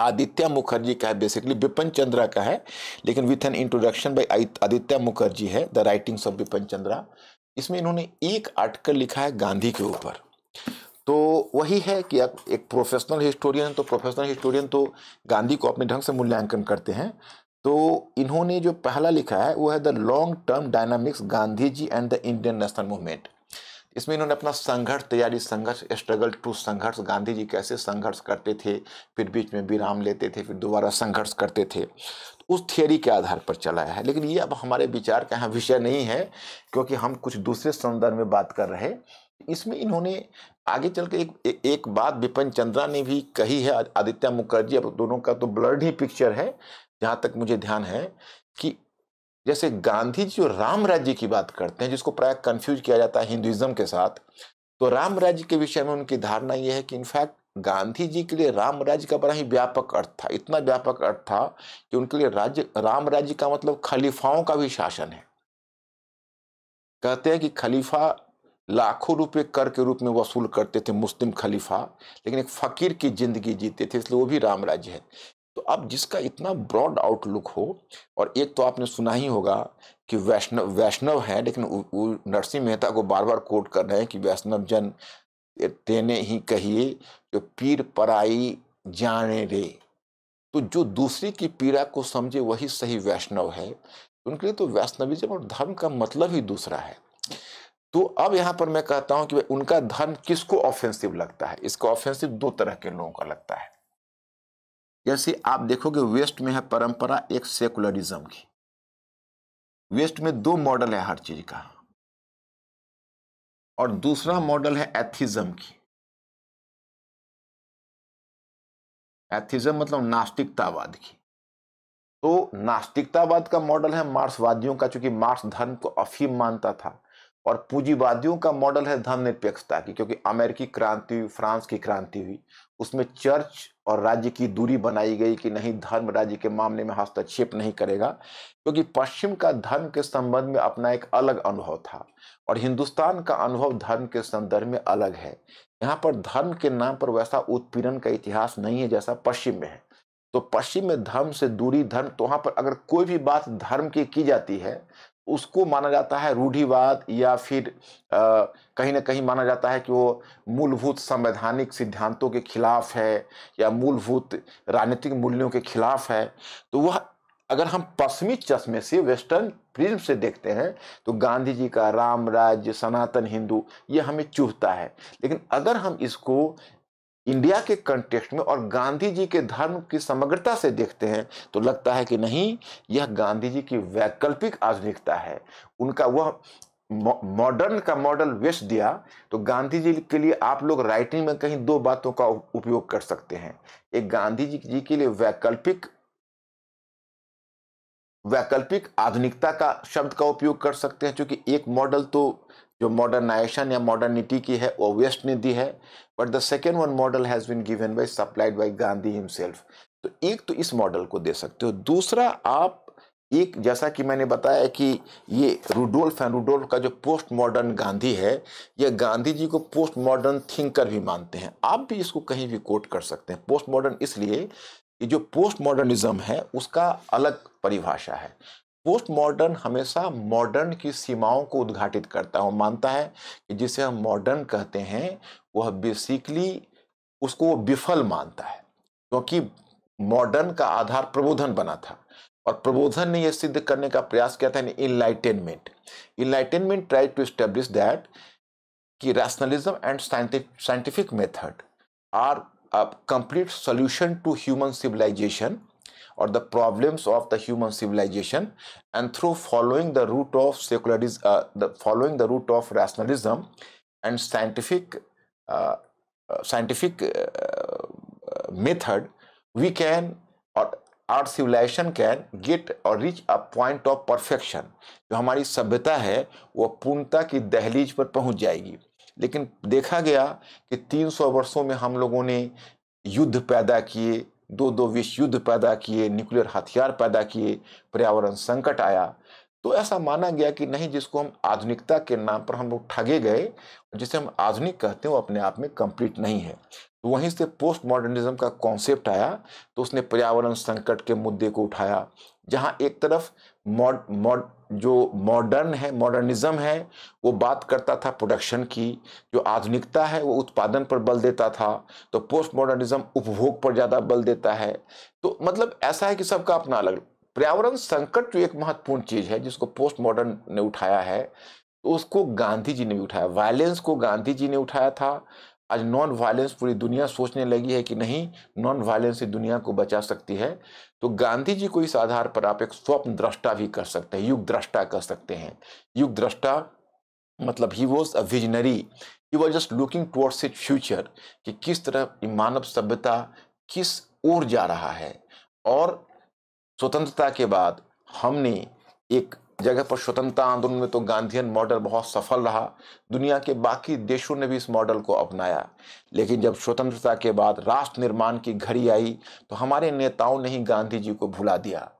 S2: आदित्य मुखर्जी का है बेसिकली बिपिन चंद्रा का है लेकिन with an introduction by Aditya Mukherjee है the writings of Bipin Chandra इसमें इन्होंने एक आर्टिकल लिखा है गांधी के ऊपर तो वही है कि अब एक प्रोफेशनल हिस्टोरियन तो प्रोफेशनल हिस्टोरियन तो गांधी को अपने ढंग से मूल्यांकन करते हैं तो इन्होंने जो पहला लिखा है वो है the long term dynamics Gandhi ji and the Indian national movement इसमें इन्होंने अपना संघर्ष तैयारी संघर्ष स्ट्रगल टू संघर्ष गांधी जी कैसे संघर्ष करते थे फिर बीच में विराम लेते थे फिर दोबारा संघर्ष करते थे उस थियोरी के आधार पर चलाया है लेकिन ये अब हमारे विचार का यहाँ विषय नहीं है क्योंकि हम कुछ दूसरे संदर्भ में बात कर रहे इसमें इन्होंने आगे चल के एक एक बात विपिन चंद्रा ने भी कही है आदित्य मुखर्जी अब दोनों का तो ब्लर्ड ही पिक्चर है जहाँ तक मुझे ध्यान है कि जैसे गांधी जी जो राम राज्य की बात करते हैं जिसको प्राय कन्फ्यूज किया जाता है हिंदुज़म के साथ तो राम राज्य के विषय में उनकी धारणा यह है कि इनफैक्ट गांधी जी के लिए राम राज्य का बड़ा ही व्यापक अर्थ था इतना व्यापक अर्थ था कि उनके लिए राज्य राम राज्य का मतलब खलीफाओं का भी शासन है कहते हैं कि खलीफा लाखों रुपए कर के रूप में वसूल करते थे मुस्लिम खलीफा लेकिन एक फ़कीर की ज़िंदगी जीते थे इसलिए वो भी राम राज्य है तो अब जिसका इतना ब्रॉड आउटलुक हो और एक तो आपने सुना ही होगा कि वैष्णव वैष्णव है लेकिन नरसिंह मेहता को बार बार कोट कर रहे हैं कि वैष्णव जन तेने ही कहिए जो तो पीर पराई जाने रे तो जो दूसरे की पीड़ा को समझे वही सही वैष्णव है उनके लिए तो वैष्णविज्म और धर्म का मतलब ही दूसरा है तो अब यहाँ पर मैं कहता हूँ कि उनका धर्म किसको ऑफेंसिव लगता है इसको ऑफेंसिव दो तरह के लोगों का लगता है जैसे आप देखोगे वेस्ट में है परंपरा एक
S1: सेकुलरिज्म की वेस्ट में दो मॉडल है हर चीज का और दूसरा मॉडल है एथिज्म की एथिज्म मतलब नास्तिकतावाद की तो
S2: नास्तिकतावाद का मॉडल है मार्क्सवादियों का चूंकि मार्क्स धर्म को अफीम मानता था और पूंजीवादियों का मॉडल है धर्म निरपेक्षता की क्योंकि अमेरिकी क्रांति हुई फ्रांस की क्रांति हुई उसमें चर्च और राज्य की दूरी बनाई गई कि नहीं धर्म राज्य के मामले में हस्तक्षेप नहीं करेगा क्योंकि पश्चिम का धर्म के संबंध में अपना एक अलग अनुभव था और हिंदुस्तान का अनुभव धर्म के संदर्भ में अलग है यहाँ पर धर्म के नाम पर वैसा उत्पीड़न का इतिहास नहीं है जैसा पश्चिम में है तो पश्चिम में धर्म से दूरी धर्म तो वहाँ पर अगर कोई भी बात धर्म की की जाती है उसको माना जाता है रूढ़िवाद या फिर कहीं ना कहीं माना जाता है कि वो मूलभूत संवैधानिक सिद्धांतों के खिलाफ है या मूलभूत राजनीतिक मूल्यों के खिलाफ है तो वह अगर हम पश्चिमी चश्मे से वेस्टर्न प्रिज्म से देखते हैं तो गांधी जी का राम राज्य सनातन हिंदू ये हमें चुभता है लेकिन अगर हम इसको इंडिया के कंटेक्स्ट में और गांधी जी के धर्म की समग्रता से देखते हैं तो लगता है कि नहीं यह गांधी जी की वैकल्पिक आधुनिकता है उनका वह मॉडर्न का मॉडल वेस्ट दिया तो गांधी जी के लिए आप लोग राइटिंग में कहीं दो बातों का उपयोग कर सकते हैं एक गांधी जी जी के लिए वैकल्पिक वैकल्पिक आधुनिकता का शब्द का उपयोग कर सकते हैं क्योंकि एक मॉडल तो जो मॉडर्नाइजेशन या मॉडर्निटी की है वो वेस्ट ने दी है but the second one model has been given by supplied by Gandhi himself तो एक तो इस मॉडल को दे सकते हो दूसरा आप एक जैसा कि मैंने बताया कि ये रूडोल्फ है रूडोल्फ का जो पोस्ट मॉडर्न गांधी है यह गांधी जी को पोस्ट मॉडर्न थिंकर भी मानते हैं आप भी इसको कहीं भी कोट कर सकते हैं पोस्ट मॉडर्न इसलिए कि जो पोस्ट मॉडर्निज्म है उसका अलग परिभाषा है पोस्ट मॉडर्न हमेशा मॉडर्न की सीमाओं को उद्घाटित करता है वो मानता है कि जिसे हम मॉडर्न कहते हैं वह बेसिकली उसको विफल मानता है क्योंकि मॉडर्न का आधार प्रबोधन बना था और प्रबोधन ने यह सिद्ध करने का प्रयास किया था enlightenment enlightenment try to establish that कि rationalism and scientific method are a complete solution to human civilization or the problems of the human civilization and through following the route of secularism uh, the following the route of rationalism and scientific uh, uh, scientific uh, uh, method we can or our civilization can get or reach a point of perfection jo hamari sabhyata hai wo punta ki दहलीज par pahunch jayegi लेकिन देखा गया कि 300 वर्षों में हम लोगों ने युद्ध पैदा किए दो दो विश्व युद्ध पैदा किए न्यूक्लियर हथियार पैदा किए पर्यावरण संकट आया तो ऐसा माना गया कि नहीं जिसको हम आधुनिकता के नाम पर हम लोग ठगे गए जिसे हम आधुनिक कहते हैं वो अपने आप में कंप्लीट नहीं है तो वहीं से पोस्ट मॉडर्निज्म का कॉन्सेप्ट आया तो उसने पर्यावरण संकट के मुद्दे को उठाया जहाँ एक तरफ मॉड मॉड जो मॉडर्न है मॉडर्निज्म है वो बात करता था प्रोडक्शन की जो आधुनिकता है वो उत्पादन पर बल देता था तो पोस्ट मॉडर्निज्म उपभोग पर ज़्यादा बल देता है तो मतलब ऐसा है कि सबका अपना अलग पर्यावरण संकट जो एक महत्वपूर्ण चीज़ है जिसको पोस्ट मॉडर्न ने उठाया है तो उसको गांधी जी ने भी उठाया वायलेंस को गांधी जी ने उठाया था आज नॉन वायलेंस पूरी दुनिया सोचने लगी है कि नहीं नॉन वायलेंस ही दुनिया को बचा सकती है तो गांधी जी को इस आधार पर आप एक स्वप्न दृष्टा भी कर सकते हैं युग दृष्टा कर सकते हैं युग दृष्टा मतलब he was a visionary he was just looking towards it future कि किस तरह मानव सभ्यता किस ओर जा रहा है और स्वतंत्रता के बाद हमने एक जगह पर स्वतंत्रता आंदोलन में तो गांधीयन मॉडल बहुत सफल रहा दुनिया के बाकी देशों ने भी इस मॉडल को अपनाया लेकिन जब स्वतंत्रता के बाद राष्ट्र निर्माण की घड़ी आई तो हमारे नेताओं ने ही गांधी जी को भुला दिया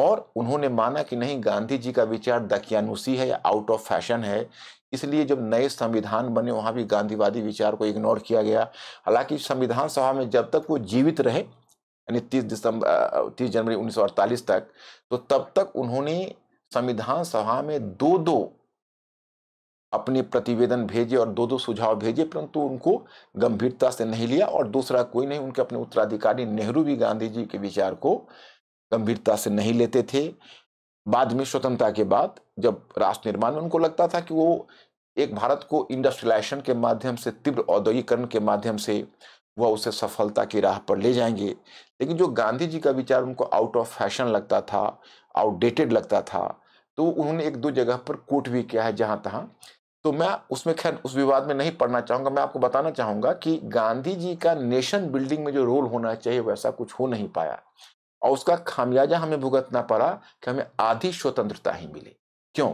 S2: और उन्होंने माना कि नहीं गांधी जी का विचार दकियानुसी है या आउट ऑफ फैशन है इसलिए जब नए संविधान बने वहाँ भी गांधीवादी विचार को इग्नोर किया गया हालांकि संविधान सभा में जब तक वो जीवित रहे यानी तीस दिसंबर तीस जनवरी 1948 तक तो तब तक उन्होंने संविधान सभा में दो दो अपने प्रतिवेदन भेजे और दो दो सुझाव भेजे परंतु उनको गंभीरता से नहीं लिया और दूसरा कोई नहीं उनके अपने उत्तराधिकारी नेहरू भी गांधी जी के विचार को गंभीरता से नहीं लेते थे बाद में स्वतंत्रता के बाद जब राष्ट्र निर्माण में उनको लगता था कि वो एक भारत को इंडस्ट्रियलाइजेशन के माध्यम से तीव्र औद्योगिकरण के माध्यम से वह उसे सफलता की राह पर ले जाएंगे लेकिन जो गांधी जी का विचार उनको आउट ऑफ फैशन लगता था आउटडेटेड लगता था तो उन्होंने एक दो जगह पर कोट भी किया है जहाँ तहाँ तो मैं उसमें खैर उस विवाद में नहीं पढ़ना चाहूँगा मैं आपको बताना चाहूँगा कि गांधी जी का नेशन बिल्डिंग में जो रोल होना चाहिए वैसा कुछ हो नहीं पाया और उसका खामियाजा हमें भुगतना पड़ा कि हमें आधी स्वतंत्रता ही मिली क्यों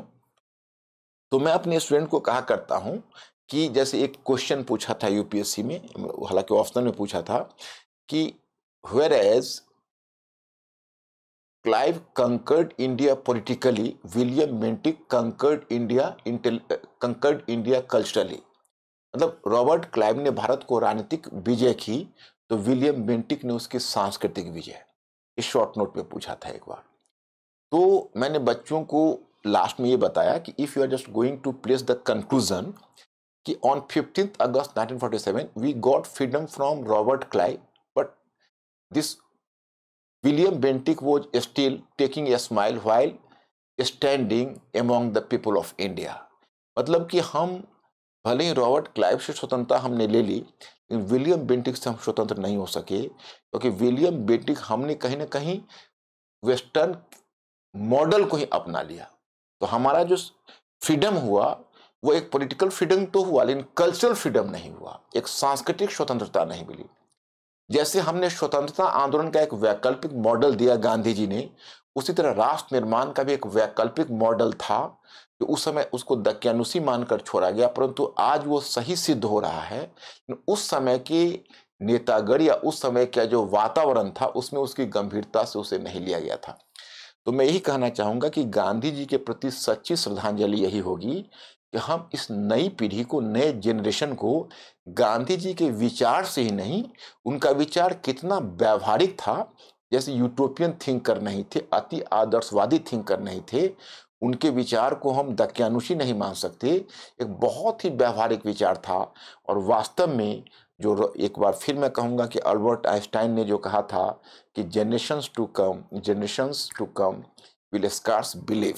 S2: तो मैं अपने स्टूडेंट को कहा करता हूँ कि जैसे एक क्वेश्चन पूछा था यूपीएससी में हालांकि ऑप्शन में पूछा था कि where as Clive conquered India politically, William Bentinck conquered India conquered India culturally मतलब रॉबर्ट क्लाइव ने भारत को राजनीतिक विजय की तो विलियम मेंटिक ने उसकी सांस्कृतिक विजय इस शॉर्ट नोट में पूछा था एक बार तो मैंने बच्चों को लास्ट में ये बताया कि if you are just going to place the conclusion that on fifteen August 1947 we got freedom from Robert Clive but this William Bentinck was still taking a smile while standing among the people of India. मतलब कि हम भले ही रॉबर्ट क्लाइव से स्वतंत्रता हमने ले ली लेकिन विलियम बेंटिक से हम स्वतंत्र नहीं हो सके क्योंकि तो विलियम बेंटिक हमने कहीं ना कहीं वेस्टर्न मॉडल को ही अपना लिया तो हमारा जो फ्रीडम हुआ वो एक पॉलिटिकल फ्रीडम तो हुआ लेकिन कल्चरल फ्रीडम नहीं हुआ एक सांस्कृतिक स्वतंत्रता नहीं मिली जैसे हमने स्वतंत्रता आंदोलन का एक वैकल्पिक मॉडल दिया गांधी जी ने उसी तरह राष्ट्र निर्माण का भी एक वैकल्पिक मॉडल था जो उस समय उसको दक्यानुषी मानकर छोड़ा गया परंतु आज वो सही सिद्ध हो रहा है उस समय की नेतागढ़ या उस समय का जो वातावरण था उसमें उसकी गंभीरता से उसे नहीं लिया गया था तो मैं यही कहना चाहूँगा कि गांधी जी के प्रति सच्ची श्रद्धांजलि यही होगी कि हम इस नई पीढ़ी को नए जनरेशन को गांधी जी के विचार से ही नहीं उनका विचार कितना व्यावहारिक था जैसे यूटोपियन थिंकर नहीं थे अति आदर्शवादी थिंकर नहीं थे उनके विचार को हम दक्यानुषी नहीं मान सकते एक बहुत ही व्यावहारिक विचार था और वास्तव में जो एक बार फिर मैं कहूँगा कि अल्बर्ट आइंस्टाइन ने जो कहा था कि generations to come generations to come will scarce believe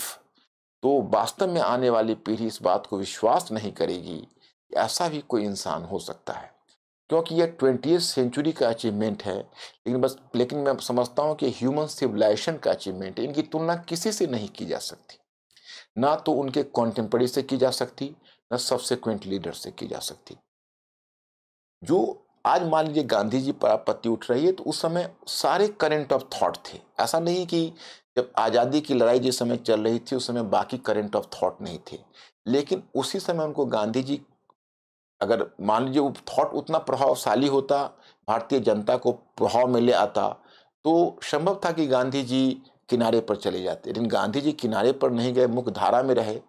S2: तो वास्तव में आने वाली पीढ़ी इस बात को विश्वास नहीं करेगी कि ऐसा भी कोई इंसान हो सकता है क्योंकि यह ट्वेंटी सेंचुरी का अचीवमेंट है लेकिन बस लेकिन मैं समझता हूँ कि ह्यूमन सिविलाइजेशन का अचीवमेंट है इनकी तुलना किसी से नहीं की जा सकती ना तो उनके कॉन्टेम्परी से की जा सकती ना सबसेक्वेंट लीडर से की जा सकती जो आज मान लीजिए गांधी जी पर आपत्ति उठ रही है तो उस समय सारे करेंट ऑफ थॉट थे ऐसा नहीं कि जब आज़ादी की लड़ाई जिस समय चल रही थी उस समय बाकी करेंट ऑफ थॉट नहीं थे लेकिन उसी समय उनको गांधी जी अगर मान लीजिए वो थॉट उतना प्रभावशाली होता भारतीय जनता को प्रभाव में ले आता तो संभव था कि गांधी जी किनारे पर चले जाते लेकिन गांधी जी किनारे पर नहीं गए मुख्य धारा में रहे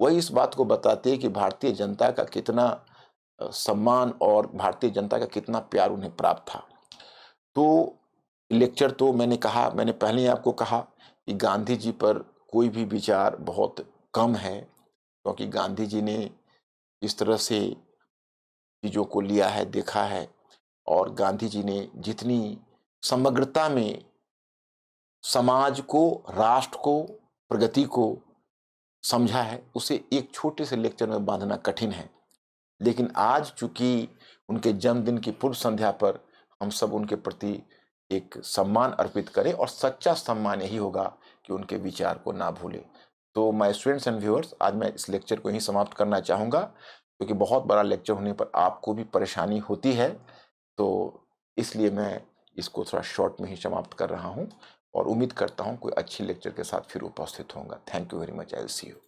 S2: वही इस बात को बताते कि भारतीय जनता का कितना सम्मान और भारतीय जनता का कितना प्यार उन्हें प्राप्त था तो लेक्चर तो मैंने कहा मैंने पहले ही आपको कहा कि गांधी जी पर कोई भी विचार बहुत कम है क्योंकि गांधी जी ने इस तरह से चीज़ों को लिया है देखा है और गांधी जी ने जितनी समग्रता में समाज को राष्ट्र को प्रगति को समझा है उसे एक छोटे से लेक्चर में बांधना कठिन है लेकिन आज चूंकि उनके जन्मदिन की पूर्व संध्या पर हम सब उनके प्रति एक सम्मान अर्पित करें और सच्चा सम्मान यही होगा कि उनके विचार को ना भूलें तो माय स्टूडेंट्स एंड व्यूअर्स आज मैं इस लेक्चर को यहीं समाप्त करना चाहूँगा क्योंकि बहुत बड़ा लेक्चर होने पर आपको भी परेशानी होती है तो इसलिए मैं इसको थोड़ा शॉर्ट में ही समाप्त कर रहा हूँ और उम्मीद करता हूँ कोई अच्छी लेक्चर के साथ फिर उपस्थित होंगे thank you very much I see you